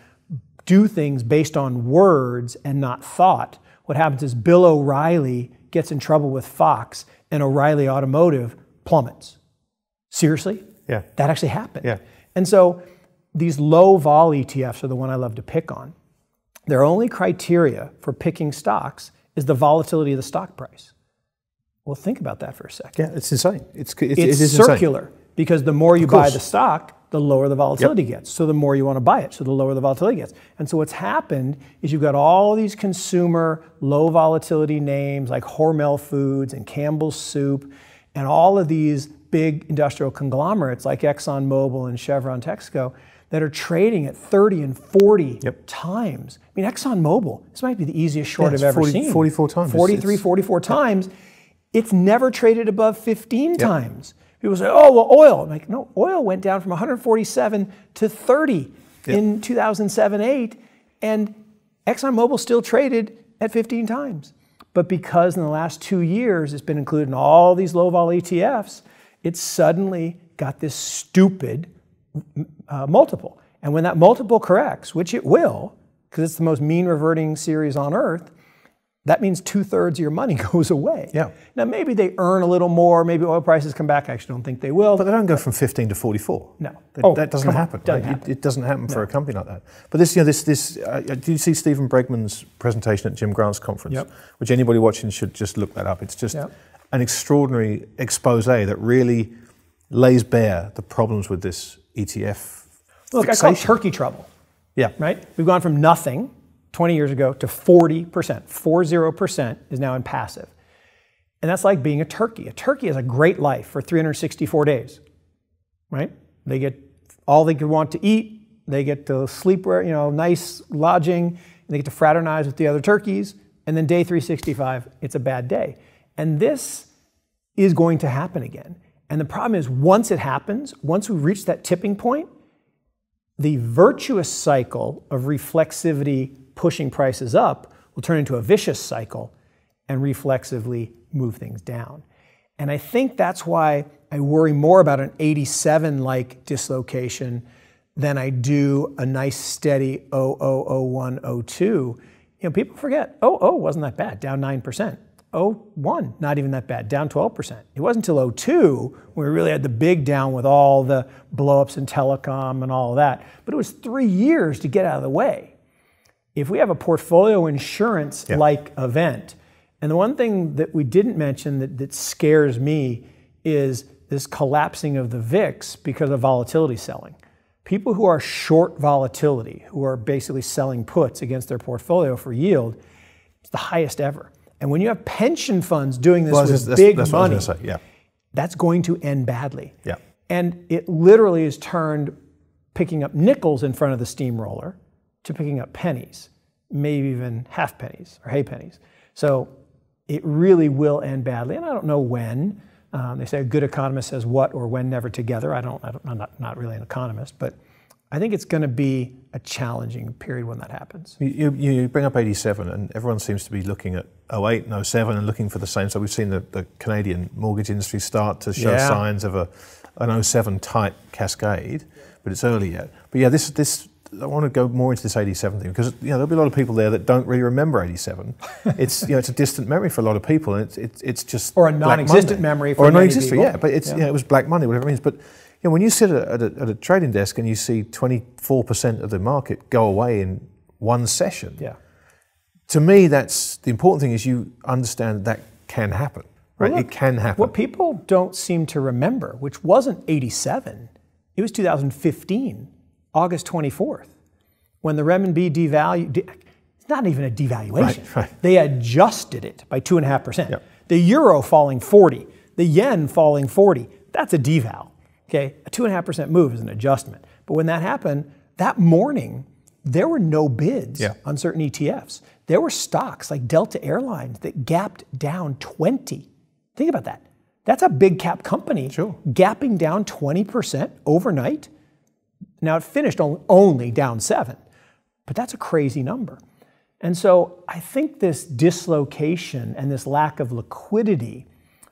do things based on words and not thought, what happens is Bill O'Reilly gets in trouble with Fox and O'Reilly Automotive plummets. Seriously? Yeah. That actually happened. Yeah. And so these low vol ETFs are the one I love to pick on. Their only criteria for picking stocks is the volatility of the stock price. Well, think about that for a second. Yeah,
it's insane. It's, it's, it's circular
insane. because the more you buy the stock, the lower the volatility yep. gets. So the more you want to buy it, so the lower the volatility gets. And so what's happened is you've got all these consumer low volatility names like Hormel Foods and Campbell's Soup and all of these big industrial conglomerates like ExxonMobil and Chevron Texaco that are trading at 30 and 40 yep. times. I mean, ExxonMobil, this might be the easiest short yeah, I've ever seen. 44 times. 43, 44 times. It's never traded above 15 yep. times. People say, oh, well, oil. I'm like, no, oil went down from 147 to 30 in 2007 8, and ExxonMobil still traded at 15 times. But because in the last two years it's been included in all these low vol ETFs, it suddenly got this stupid uh, multiple. And when that multiple corrects, which it will, because it's the most mean reverting series on earth, that means two thirds of your money
(laughs) goes away. Yeah. Now maybe they earn a little more. Maybe oil prices come
back. I actually don't think they will. But
they don't go from 15 to 44. No. oh, that doesn't happen, doesn't right? happen. It, it, doesn't happen no. for a company like that. But this, you know, this, this. Uh, do you see Stephen Bregman's presentation at Jim Grant's conference? Yep. Which anybody watching should just look that up. It's just yep. an extraordinary expose that really lays bare the problems with this ETF. Look, fixation. I call it turkey trouble. Yeah. Right.
We've gone from nothing 20 years ago to 40%. 40% is now in passive. And that's like being a turkey. A turkey has a great life for 364 days, right? They get all they could want to eat, they get to sleep where, you know, nice lodging, and they get to fraternize with the other turkeys. And then day 365, it's a bad day. And this is going to happen again. And the problem is, once it happens, once we reach that tipping point, the virtuous cycle of reflexivity pushing prices up will turn into a vicious cycle and reflexively move things down. And I think that's why I worry more about an 87 like dislocation than I do a nice steady 000102. You know, people forget, oh, oh, wasn't that bad, down 9%. Oh, 01, not even that bad, down 12%. It wasn't until 02 when we really had the big down with all the blowups in telecom and all of that. But it was three years to get out of the way if we have a portfolio insurance like yeah. event, and the one thing that we didn't mention that, that scares me is this collapsing of the VIX because of volatility selling. People who are short volatility, who are basically selling puts against their portfolio for yield, it's the highest ever. And when you have pension funds doing this well, with that's, big that's money, yeah. that's going to end badly. Yeah. And it literally is turned picking up nickels in front of the steamroller to picking up pennies, maybe even half pennies or hay pennies. So it really will end badly, and I don't know when. Um, they say a good economist says what or when never together. I don't, I am not, not really an economist, but I think it's going to be a challenging period when that happens.
You, you, you, bring up 87, and everyone seems to be looking at 08 and 07 and looking for the same. So we've seen the, the Canadian mortgage industry start to show yeah. signs of a, an 07 type cascade, but it's early yet. But yeah, this, this I want to go more into this 87 thing because you know, there'll be a lot of people there that don't really remember 87. (laughs) it's you know it's a distant memory for a lot of people, and it's it's, it's just or a non-existent memory for or a non-existent yeah, but it's yeah. You know, it was black money whatever it means. But you know, when you sit at a, at a trading desk and you see 24 percent of the market go away in one session, yeah. To me, that's the important thing is you understand that can happen. Right, well, look, it can happen. What people don't seem to remember, which wasn't
87, it was 2015 August 24th, when the renminbi devalued, it's not even a devaluation. Right, right. They adjusted it by 2.5%. Yep. The euro falling 40, the yen falling 40, that's a deval. Okay, a 2.5% move is an adjustment. But when that happened, that morning, there were no bids yeah. on certain ETFs. There were stocks like Delta Airlines that gapped down 20. Think about that. That's a big cap company sure. gapping down 20% overnight now, it finished only down seven, but that's a crazy number. And so I think this dislocation and this lack of liquidity,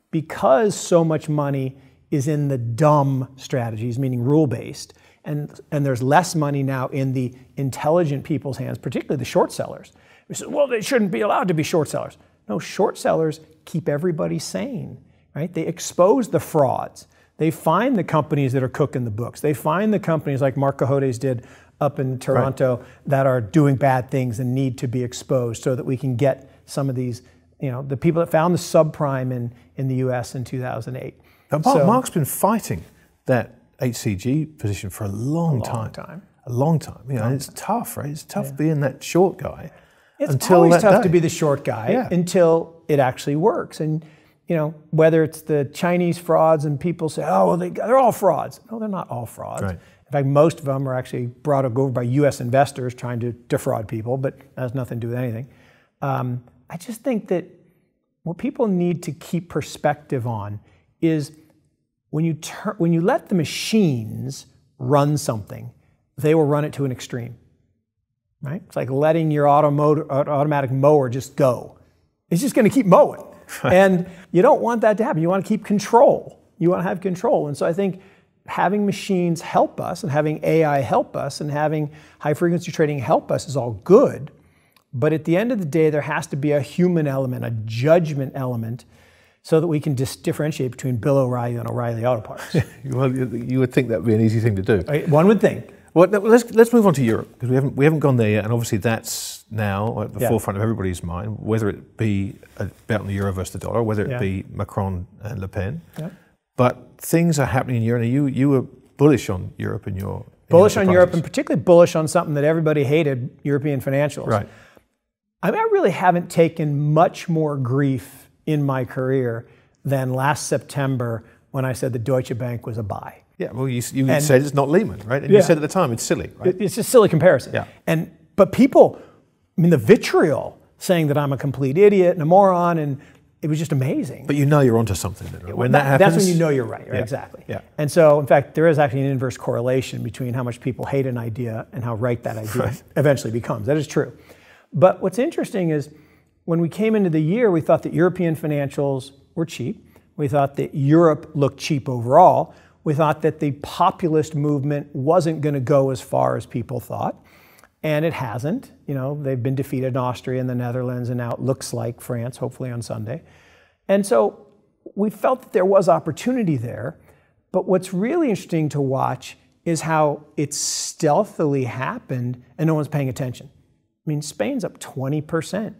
because so much money is in the dumb strategies, meaning rule based, and, and there's less money now in the intelligent people's hands, particularly the short sellers. We said, well, they shouldn't be allowed to be short sellers. No, short sellers keep everybody sane, right? They expose the frauds. They find the companies that are cooking the books. They find the companies like Mark Cahotes did up in Toronto right. that are doing bad things and need to be exposed so that we can get some of these, you know, the people that found the subprime in, in the US in 2008. Mark, so, Mark's
been fighting that HCG position for a long, a long time. time. A long time. You know, it's tough, right? It's tough yeah. being that short guy. It's until always tough day. to be the short guy yeah. until it actually
works. And you know, whether it's the Chinese frauds and people say, oh, well, they, they're all frauds. No, they're not all frauds. Right. In fact, most of them are actually brought over by U.S. investors trying to defraud people, but that has nothing to do with anything. Um, I just think that what people need to keep perspective on is when you, when you let the machines run something, they will run it to an extreme. Right? It's like letting your automotive, automatic mower just go. It's just going to keep mowing. (laughs) and you don't want that to happen. You want to keep control. You want to have control. And so I think having machines help us and having AI help us and having high frequency trading help us is all good. But at the end of the day, there has to be a human element, a judgment element, so that we can just differentiate between Bill O'Reilly and O'Reilly Auto Parts.
(laughs) well, you would think that would be an easy thing to do. One would think. Well, let's, let's move on to Europe because we haven't, we haven't gone there yet. And obviously, that's now at the yeah. forefront of everybody's mind, whether it be about the euro versus the dollar, whether it yeah. be Macron and Le Pen. Yeah. But things are happening in Europe. You, you were bullish on Europe in your.
Bullish your on Europe and particularly bullish on something that everybody hated European financials. Right. I mean, I really haven't taken much more grief in my career than last September when I said the Deutsche Bank was a buy. Yeah, well, you, you and, said it's not Lehman, right? And yeah. you said at the time it's silly, right? It's a silly comparison. Yeah. And but people, I mean, the vitriol saying that I'm a complete idiot and a moron, and it
was just amazing. But you know you're onto something. Right? When, when that, that, happens, that's when you know you're right. right? Yeah. Exactly. Yeah.
And so, in fact, there is actually an inverse correlation between how much people hate an idea and how right that idea right. eventually becomes. That is true. But what's interesting is when we came into the year, we thought that European financials were cheap. We thought that Europe looked cheap overall. We thought that the populist movement wasn't going to go as far as people thought, and it hasn't. You know, they've been defeated in Austria and the Netherlands, and now it looks like France, hopefully on Sunday. And so we felt that there was opportunity there. But what's really interesting to watch is how it stealthily happened and no one's paying attention. I mean, Spain's up 20%.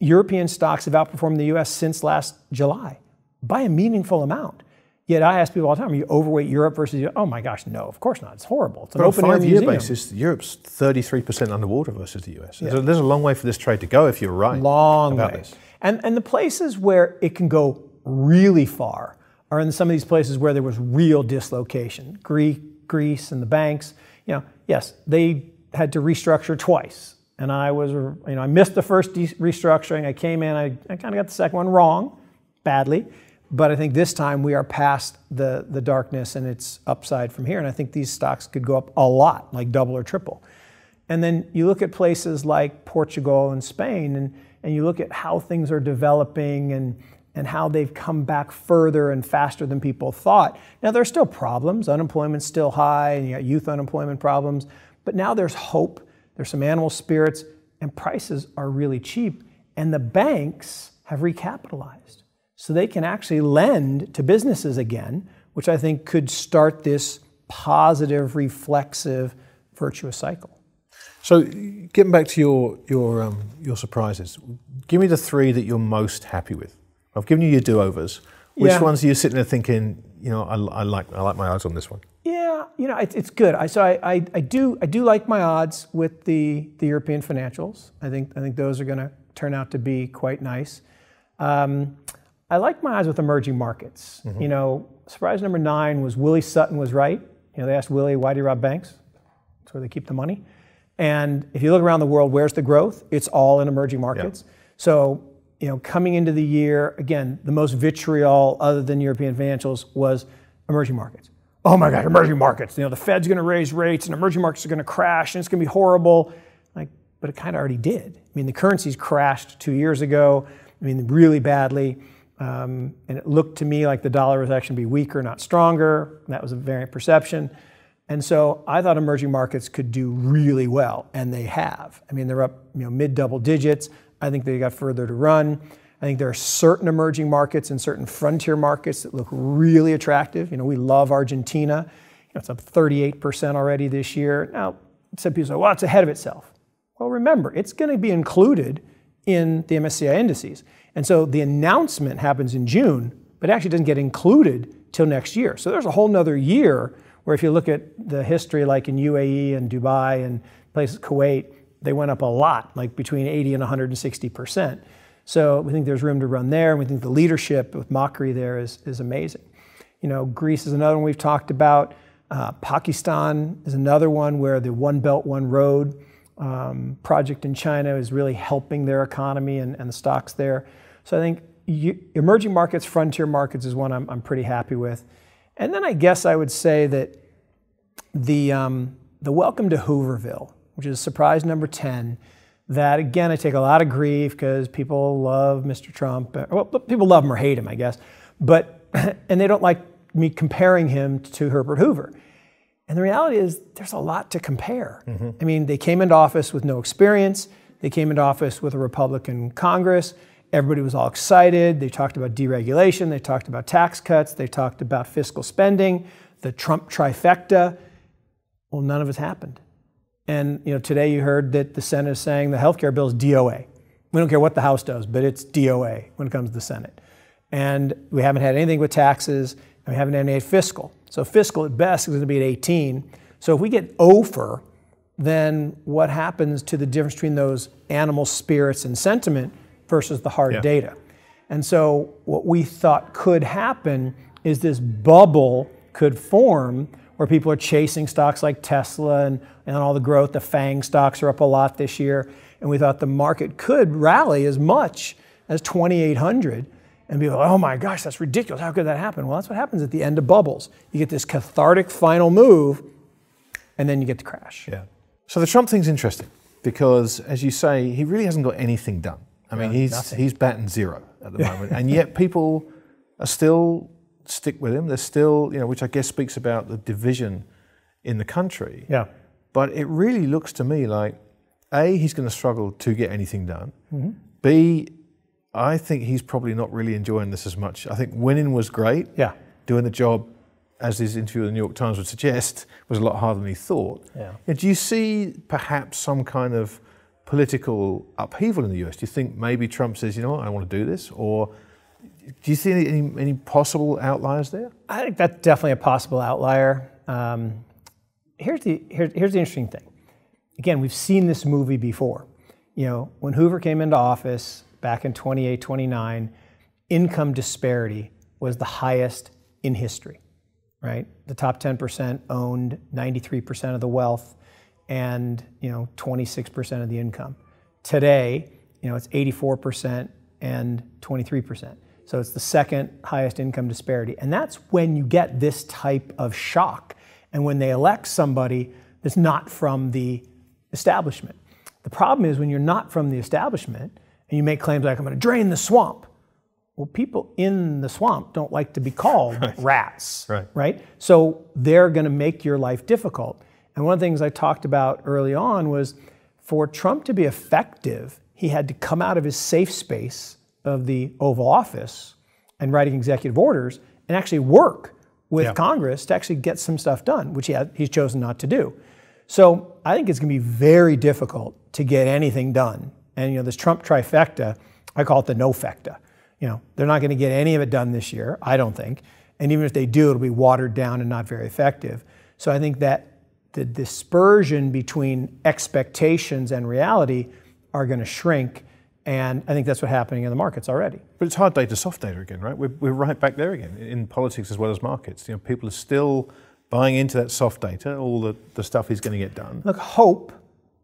European stocks have outperformed the US since last July by a meaningful amount. Yet I ask people all the time, are you overweight Europe versus, Europe? oh my gosh, no, of course not. It's horrible. It's an open five year basis,
Europe's 33% underwater versus the US. Yeah. So there's a long way for this trade to go if you're right. Long about way. This.
And, and the places where it can go really far are in some of these places where there was real dislocation. Greek, Greece and the banks, you know, yes, they had to restructure twice. And I was, you know, I missed the first restructuring. I came in, I, I kind of got the second one wrong, badly. But I think this time we are past the, the darkness and its upside from here. And I think these stocks could go up a lot, like double or triple. And then you look at places like Portugal and Spain, and, and you look at how things are developing and, and how they've come back further and faster than people thought. Now, there are still problems. Unemployment's still high, and you got youth unemployment problems. But now there's hope, there's some animal spirits, and prices are really cheap. And the banks have recapitalized so they can actually lend to businesses again, which I think could start this positive, reflexive, virtuous cycle.
So, getting back to your your um, your surprises, give me the three that you're most happy with. I've given you your do overs. Which yeah. ones are you sitting there thinking, you know, I, I, like I like my odds on this one?
Yeah, you know, it, it's good. I, so I, I, I, do I do like my odds with the the European financials. I think I think those are going to turn out to be quite nice. Um, I like my eyes with emerging markets. Mm-hmm. You know, surprise number nine was Willie Sutton was right. You know, they asked Willie, why do you rob banks? That's where they keep the money. And if you look around the world, where's the growth? It's all in emerging markets. Yeah. So, you know, coming into the year, again, the most vitriol other than European financials was emerging markets. Oh my God, emerging markets. You know, the Fed's going to raise rates and emerging markets are going to crash and it's going to be horrible. Like, but it kind of already did. I mean, the currencies crashed two years ago. I mean, really badly. Um, and it looked to me like the dollar was actually be weaker, not stronger. That was a variant perception. And so I thought emerging markets could do really well, and they have. I mean, they're up you know, mid double digits. I think they got further to run. I think there are certain emerging markets and certain frontier markets that look really attractive. You know, we love Argentina. You know, it's up 38% already this year. Now, some people say, well, it's ahead of itself. Well, remember, it's going to be included in the MSCI indices. And so the announcement happens in June, but actually doesn't get included till next year. So there's a whole nother year where if you look at the history, like in UAE and Dubai and places Kuwait, they went up a lot, like between 80 and 160 percent. So we think there's room to run there, and we think the leadership with Mockery there is, is amazing. You know, Greece is another one we've talked about. Uh, Pakistan is another one where the One Belt, One Road um, project in China is really helping their economy and, and the stocks there. So I think you, emerging markets, frontier markets is one I'm, I'm, pretty happy with. And then I guess I would say that the, um, the Welcome to Hooverville, which is surprise number 10, that again, I take a lot of grief because people love Mr. Trump. Uh, well, people love him or hate him, I guess. But, (clears throat) and they don't like me comparing him to Herbert Hoover. And the reality is, there's a lot to compare. Mm -hmm. I mean, they came into office with no experience, they came into office with a Republican Congress. Everybody was all excited. They talked about deregulation. They talked about tax cuts. They talked about fiscal spending, the Trump trifecta. Well, none of it happened. And you know, today you heard that the Senate is saying the health care bill is DOA. We don't care what the House does, but it's DOA when it comes to the Senate. And we haven't had anything with taxes, and we haven't had any fiscal. So fiscal at best is going to be at 18. So if we get over, then what happens to the difference between those animal spirits and sentiment versus the hard yeah. data. And so, what we thought could happen is this bubble could form where people are chasing stocks like Tesla and, and all the growth. The FANG stocks are up a lot this year. And we thought the market could rally as much as 2,800 and be like, oh my gosh, that's ridiculous. How could that happen? Well, that's what happens at the end of bubbles. You get this cathartic
final move, and then you get the crash. Yeah. So the Trump thing's interesting because, as you say, he really hasn't got anything done. I mean, he's nothing. he's batting zero at the moment, and yet (laughs) people are still stick with him. They're still, you know, which I guess speaks about the division in the country. Yeah. But it really looks to me like a he's going to struggle to get anything done. Mm-hmm. B I think he's probably not really enjoying this as much. I think winning was great. Yeah. Doing the job, as his interview with the New York Times would suggest, was a lot harder than he thought. Yeah. do you see perhaps some kind of political upheaval in the US? Do you think maybe Trump says, you know what, I want to do this? Or do you see any, any, any possible outliers there? I think that's definitely a possible outlier.
Um, here's, the, here, here's the interesting thing. Again, we've seen this movie before. You know, when Hoover came into office back in 28, 29, income disparity was the highest in history, right? The top 10% owned 93% of the wealth and you know 26% of the income. Today, you know it's 84% and 23%. So it's the second highest income disparity. And that's when you get this type of shock and when they elect somebody that's not from the establishment. The problem is when you're not from the establishment and you make claims like I'm going to drain the swamp. Well, people in the swamp don't like to be called (laughs) right. rats, right. right? So they're going to make your life difficult. And one of the things I talked about early on was for Trump to be effective, he had to come out of his safe space of the Oval Office and writing executive orders and actually work with yeah. Congress to actually get some stuff done, which he had, he's chosen not to do. So I think it's going to be very difficult to get anything done. And you know, this Trump trifecta, I call it the nofecta. You know, they're not going to get any of it done this year, I don't think. And even if they do, it'll be watered down and not very effective. So I think that the dispersion between expectations and reality are going to shrink. And I think that's what's happening in the markets already. But it's hard
data, soft data again, right? We're, we're right back there again in politics as well as markets. You know, people are still buying into that soft data, all the, the stuff is going to get done. Look, hope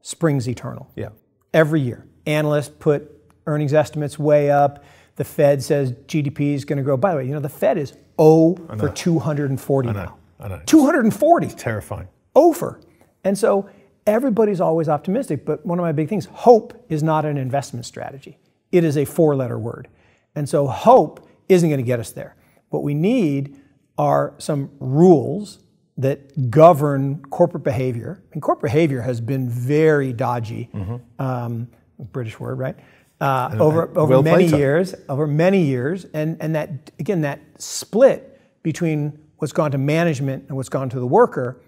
springs eternal. Yeah. Every year. Analysts put earnings estimates way up. The Fed says GDP is going to grow. By the way, you know, the Fed is 0 for 240 I know. now. I know. 240. It's terrifying over. And so everybody's always optimistic, but one of my big things, hope is not an investment strategy. It is a four letter word. And so hope isn't going to get us there. What we need are some rules that govern corporate behavior. And corporate behavior has been very dodgy, mm-hmm. um, British word, right? Uh, over over many years, over many years, and and that again that split between what's gone to management and what's gone to the worker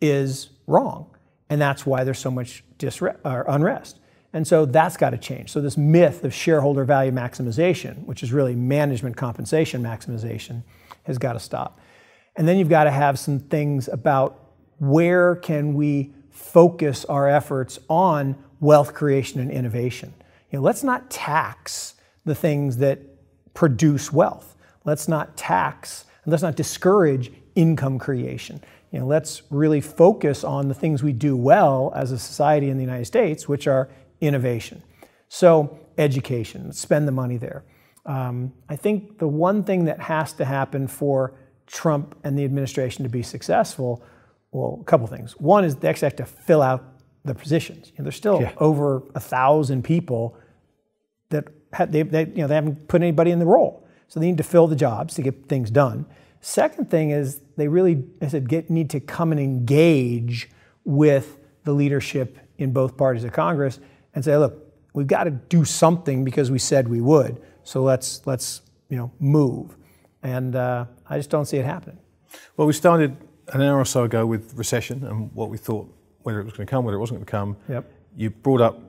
is wrong. And that's why there's so much unrest. And so that's got to change. So, this myth of shareholder value maximization, which is really management compensation maximization, has got to stop. And then you've got to have some things about where can we focus our efforts on wealth creation and innovation. You know, let's not tax the things that produce wealth. Let's not tax, and let's not discourage income creation you know, let's really focus on the things we do well as a society in the United States, which are innovation. So, education, spend the money there. Um, I think the one thing that has to happen for Trump and the administration to be successful, well, a couple things. One is they actually have to fill out the positions. You know, there's still yeah. over a thousand people that have, they, they, you know, they haven't put anybody in the role. So they need to fill the jobs to get things done. Second thing is they really, I said, get, need to come and engage with the leadership in both parties of Congress and say, look, we've got to do something because we said we would. So let's let's you know move. And uh, I just don't see it happening.
Well, we started an hour or so ago with recession and what we thought whether it was going to come, whether it wasn't going to come. Yep. You brought up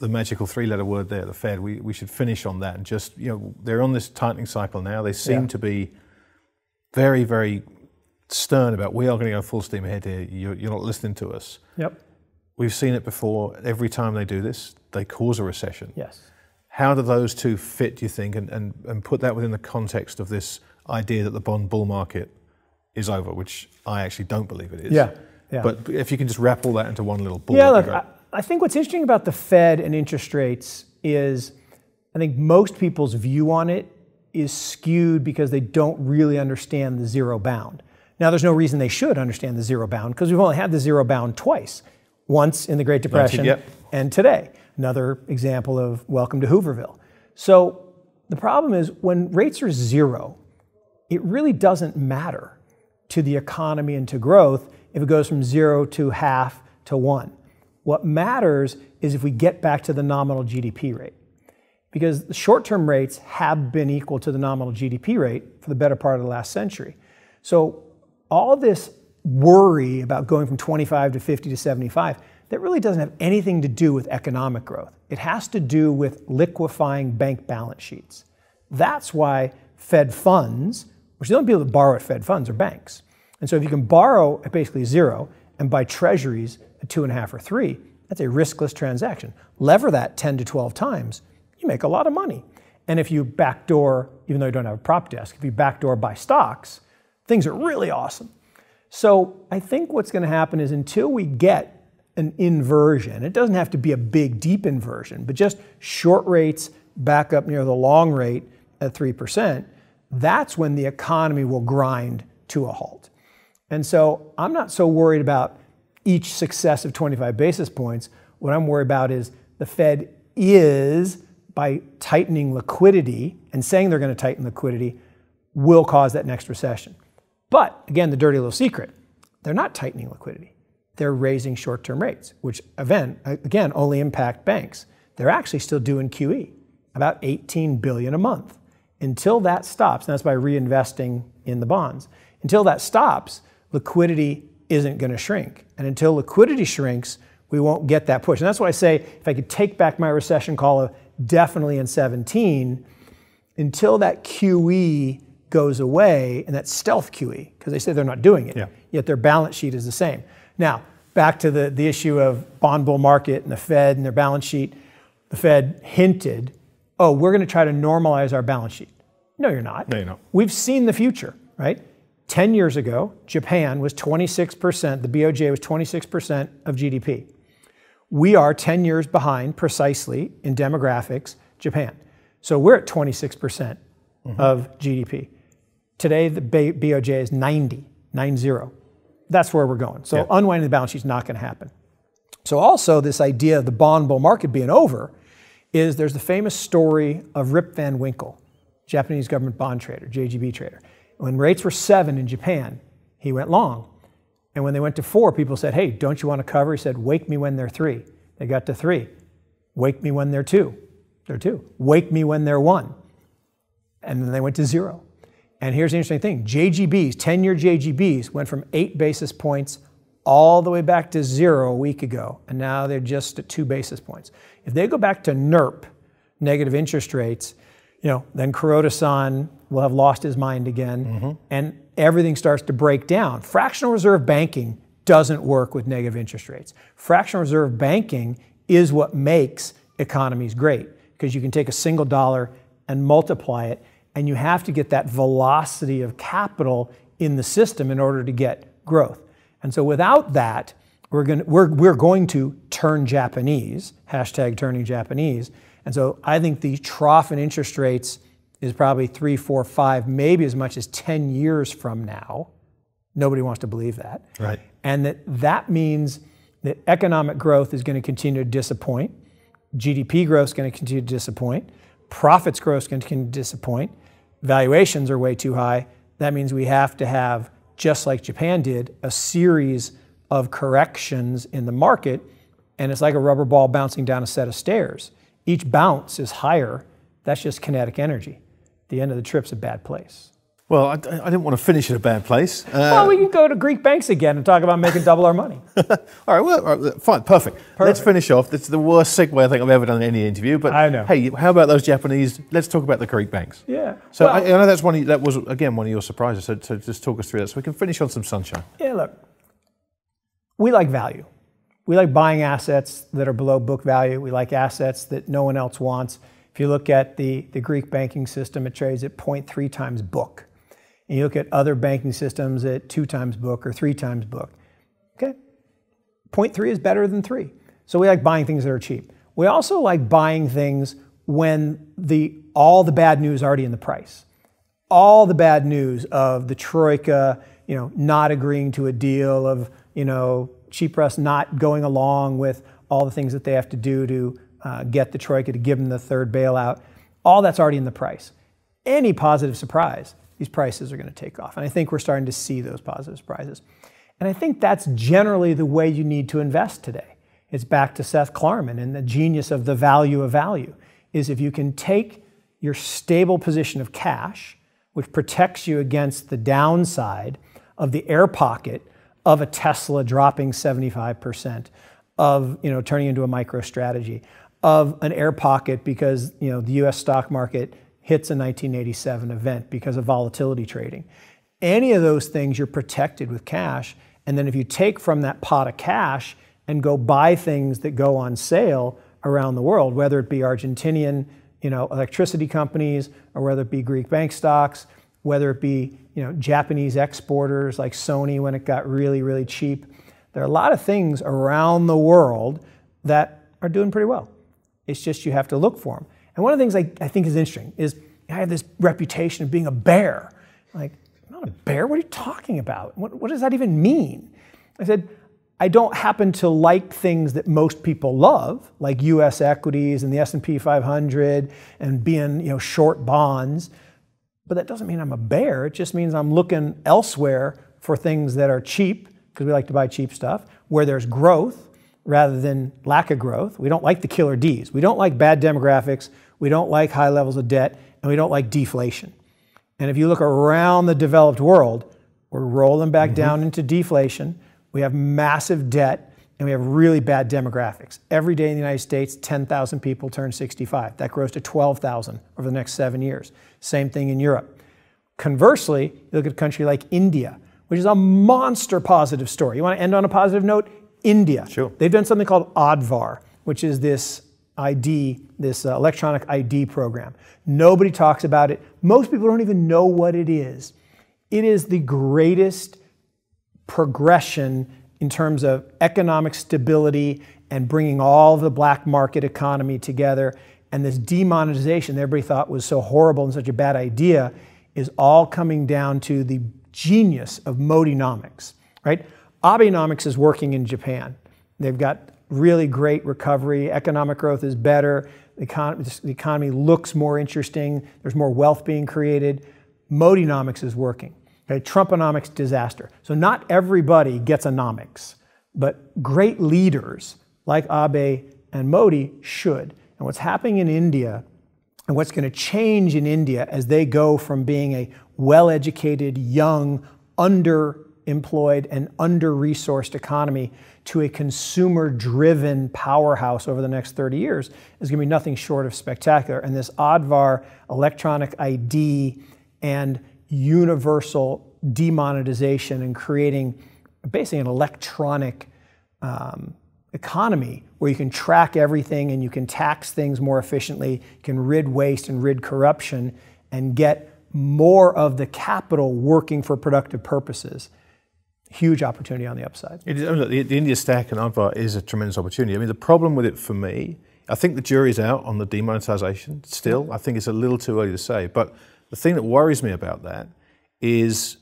the magical three-letter word there, the Fed. We we should finish on that and just you know they're on this tightening cycle now. They seem yeah. to be very, very stern about we are going to go full steam ahead here. You're, you're not listening to us. Yep. We've seen it before. Every time they do this, they cause a recession. Yes. How do those two fit, do you think, and, and, and put that within the context of this idea that the bond bull market is over, which I actually don't believe it is. Yeah. yeah. But if you can just wrap all that into one little ball. Yeah, look, I,
I think what's interesting about the Fed and interest rates is I think most people's view on it is skewed because they don't really understand the zero bound. Now, there's no reason they should understand the zero bound because we've only had the zero bound twice once in the Great Depression yep. and today. Another example of welcome to Hooverville. So the problem is when rates are zero, it really doesn't matter to the economy and to growth if it goes from zero to half to one. What matters is if we get back to the nominal GDP rate because the short term rates have been equal to the nominal GDP rate for the better part of the last century. So, all this worry about going from 25 to 50 to 75, that really doesn't have anything to do with economic growth. It has to do with liquefying bank balance sheets. That's why Fed funds, which the don't that to borrow at Fed funds, are banks. And so, if you can borrow at basically zero and buy treasuries at two and a half or three, that's a riskless transaction. Lever that 10 to 12 times you make a lot of money. And if you backdoor, even though you don't have a prop desk, if you backdoor buy stocks, things are really awesome. So I think what's going to happen is until we get an inversion, it doesn't have to be a big, deep inversion, but just short rates back up near the long rate at 3%, that's when the economy will grind to a halt. And so I'm not so worried about each successive 25 basis points. What I'm worried about is the Fed is by tightening liquidity and saying they're going to tighten liquidity will cause that next recession. But again, the dirty little secret they're not tightening liquidity. They're raising short term rates, which again, again only impact banks. They're actually still doing QE, about 18 billion a month. Until that stops, and that's by reinvesting in the bonds. Until that stops, liquidity isn't going to shrink. And until liquidity shrinks, we won't get that push. And that's why I say if I could take back my recession call of definitely in 17, until that QE goes away and that stealth QE, because they say they're not doing it, yeah. yet their balance sheet is the same. Now, back to the, the issue of bond bull market and the Fed and their balance sheet. The Fed hinted, oh, we're going to try to normalize our balance sheet. No, you're not. No, you're not. We've seen the future, right? 10 years ago, Japan was 26%, the BOJ was 26% of GDP we are 10 years behind precisely in demographics Japan. So we're at 26% mm -hmm. of GDP. Today, the BOJ is 90, 90. That's where we're going. So yeah. unwinding the balance sheet is not going to happen. So also this idea of the bond bull market being over is there's the famous story of Rip Van Winkle, Japanese government bond trader, JGB trader. When rates were seven in Japan, he went long and when they went to four, people said, Hey, don't you want to cover? He said, Wake me when they're three. They got to three. Wake me when they're two. They're two. Wake me when they're one. And then they went to zero. And here's the interesting thing JGBs, 10 year JGBs, went from eight basis points all the way back to zero a week ago. And now they're just at two basis points. If they go back to NERP, negative interest rates, you know, then Kuroda-san will have lost his mind again, mm-hmm. and everything starts to break down. Fractional reserve banking doesn't work with negative interest rates. Fractional reserve banking is what makes economies great because you can take a single dollar and multiply it, and you have to get that velocity of capital in the system in order to get growth. And so without that, we're going, to, we're, we're going to turn Japanese, hashtag turning Japanese. And so I think the trough in interest rates is probably three, four, five, maybe as much as 10 years from now. Nobody wants to believe that. Right. And that that means that economic growth is going to continue to disappoint. GDP growth is going to continue to disappoint. Profits growth is going to continue to disappoint. Valuations are way too high. That means we have to have, just like Japan did, a series of corrections in the market. And it's like a rubber ball bouncing down a set of stairs. Each bounce is higher. That's just kinetic energy the end of the trip's a bad place.
Well, I, I didn't want to finish in a bad place. Uh, well, we
can go to Greek banks again and talk about making double our money. (laughs) all,
right, well, all uh, right, fine, perfect. perfect. Let's finish off. That's the worst segue I think I've ever done in any interview. But I know. Hey, how about those Japanese? Let's talk about the Greek banks. Yeah. So well, I, I, know that's one. Of, that was again one of your surprises. So, so just talk us through that, so we can finish on some sunshine.
Yeah. Look, we like value. We like buying assets that are below book value. We like assets that no one else wants. If you look at the, the Greek banking system, it trades at 0.3 times book. And you look at other banking systems at two times book or three times book. Okay? 0.3 is better than three. So we like buying things that are cheap. We also like buying things when the, all the bad news is already in the price. All the bad news of the Troika, you know, not agreeing to a deal, of, you know, Tsipras not going along with all the things that they have to do to uh, get the troika to give them the third bailout. All that's already in the price. Any positive surprise, these prices are going to take off. And I think we're starting to see those positive surprises. And I think that's generally the way you need to invest today. It's back to Seth Klarman and the genius of the value of value is if you can take your stable position of cash, which protects you against the downside of the air pocket of a Tesla dropping 75%, of you know turning into a micro strategy, of an air pocket because you know the U.S. stock market hits a 1987 event because of volatility trading. Any of those things, you're protected with cash. And then if you take from that pot of cash and go buy things that go on sale around the world, whether it be Argentinian, you know, electricity companies, or whether it be Greek bank stocks, whether it be you know Japanese exporters like Sony when it got really really cheap. There are a lot of things around the world that are doing pretty well. It's just you have to look for them. And one of the things I, I think is interesting is I have this reputation of being a bear. like, I'm not a bear. What are you talking about? What, what does that even mean? I said, I don't happen to like things that most people love, like U.S. equities and the S&P 500 and being you know short bonds. But that doesn't mean I'm a bear. It just means I'm looking elsewhere for things that are cheap because we like to buy cheap stuff, where there's growth, rather than lack of growth. We don't like the killer Ds. We don't like bad demographics. We don't like high levels of debt. And we don't like deflation. And if you look around the developed world, we're rolling back mm -hmm. down into deflation. We have massive debt and we have really bad demographics. Every day in the United States, 10,000 people turn 65. That grows to 12,000 over the next seven years. Same thing in Europe. Conversely, you look at a country like India, which is a monster positive story. You want to end on a positive note? India. Sure. They've done something called ADVAR, which is this ID, this uh, electronic ID program. Nobody talks about it. Most people don't even know what it is. It is the greatest progression in terms of economic stability and bringing all the black market economy together. And this demonetization that everybody thought was so horrible and such a bad idea is all coming down to the genius of Modinomics, right? Abenomics is working in Japan. They've got really great recovery. Economic growth is better. The, the economy looks more interesting. There's more wealth being created. Modinomics is working. Okay, Trumponomics disaster. So not everybody gets anomics, but great leaders like Abe and Modi should. And what's happening in India and what's going to change in India as they go from being a well educated, young, under employed, and under resourced economy to a consumer driven powerhouse over the next 30 years is going to be nothing short of spectacular. And this Advar electronic ID and universal demonetization and creating basically an electronic um, economy where you can track everything and you can tax things more efficiently, you can rid waste and rid corruption, and get more of the capital working for productive purposes huge opportunity on the upside.
Oh, the, the, India stack and Avar is a tremendous opportunity. I mean, the problem with it for me, I think the jury's out on the demonetization still. I think it's a little too early to say. But the thing that worries me about that is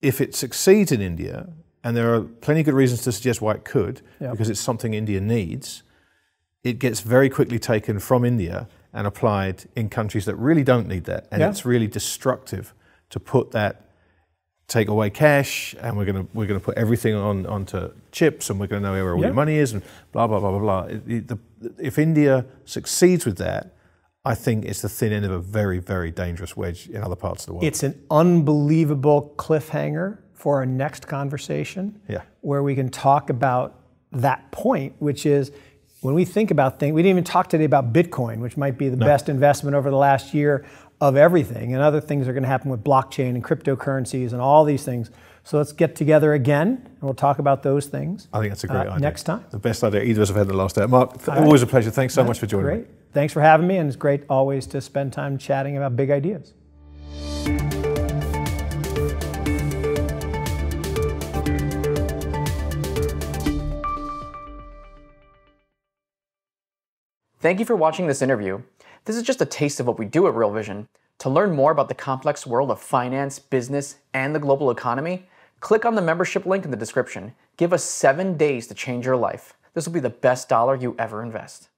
if it succeeds in India, and there are plenty of good reasons to suggest why it could, yep. because it's something India needs, it gets very quickly taken from India and applied in countries that really don't need that. And it's really destructive to put that take away cash and we're going to we're going to put everything on onto chips and we're going to know where all yeah. your money is and blah blah blah blah blah. It, it, the, if India succeeds with that, I think it's the thin end of a very very dangerous wedge in other parts of the world. It's
an unbelievable cliffhanger for our next conversation, yeah. where we can talk about that point, which is when we think about things, we didn't even talk today about Bitcoin, which might be the no. best investment over the last year of everything. And other things are going to happen with blockchain and cryptocurrencies and all these things. So let's get together again and we'll talk about those things. I think that's a great uh, idea. Next time.
The best idea either of us have had in the last day. Mark, right. always a pleasure. Thanks so that's much for joining great.
me. Thanks for having me. And it's great always to spend time chatting about big ideas. Thank you for watching this interview. This is just a taste of what we do at Real Vision. To learn more about the complex world of finance, business, and the global economy, click on the membership link in the description. Give us seven days to change your life. This will be the best dollar you ever invest.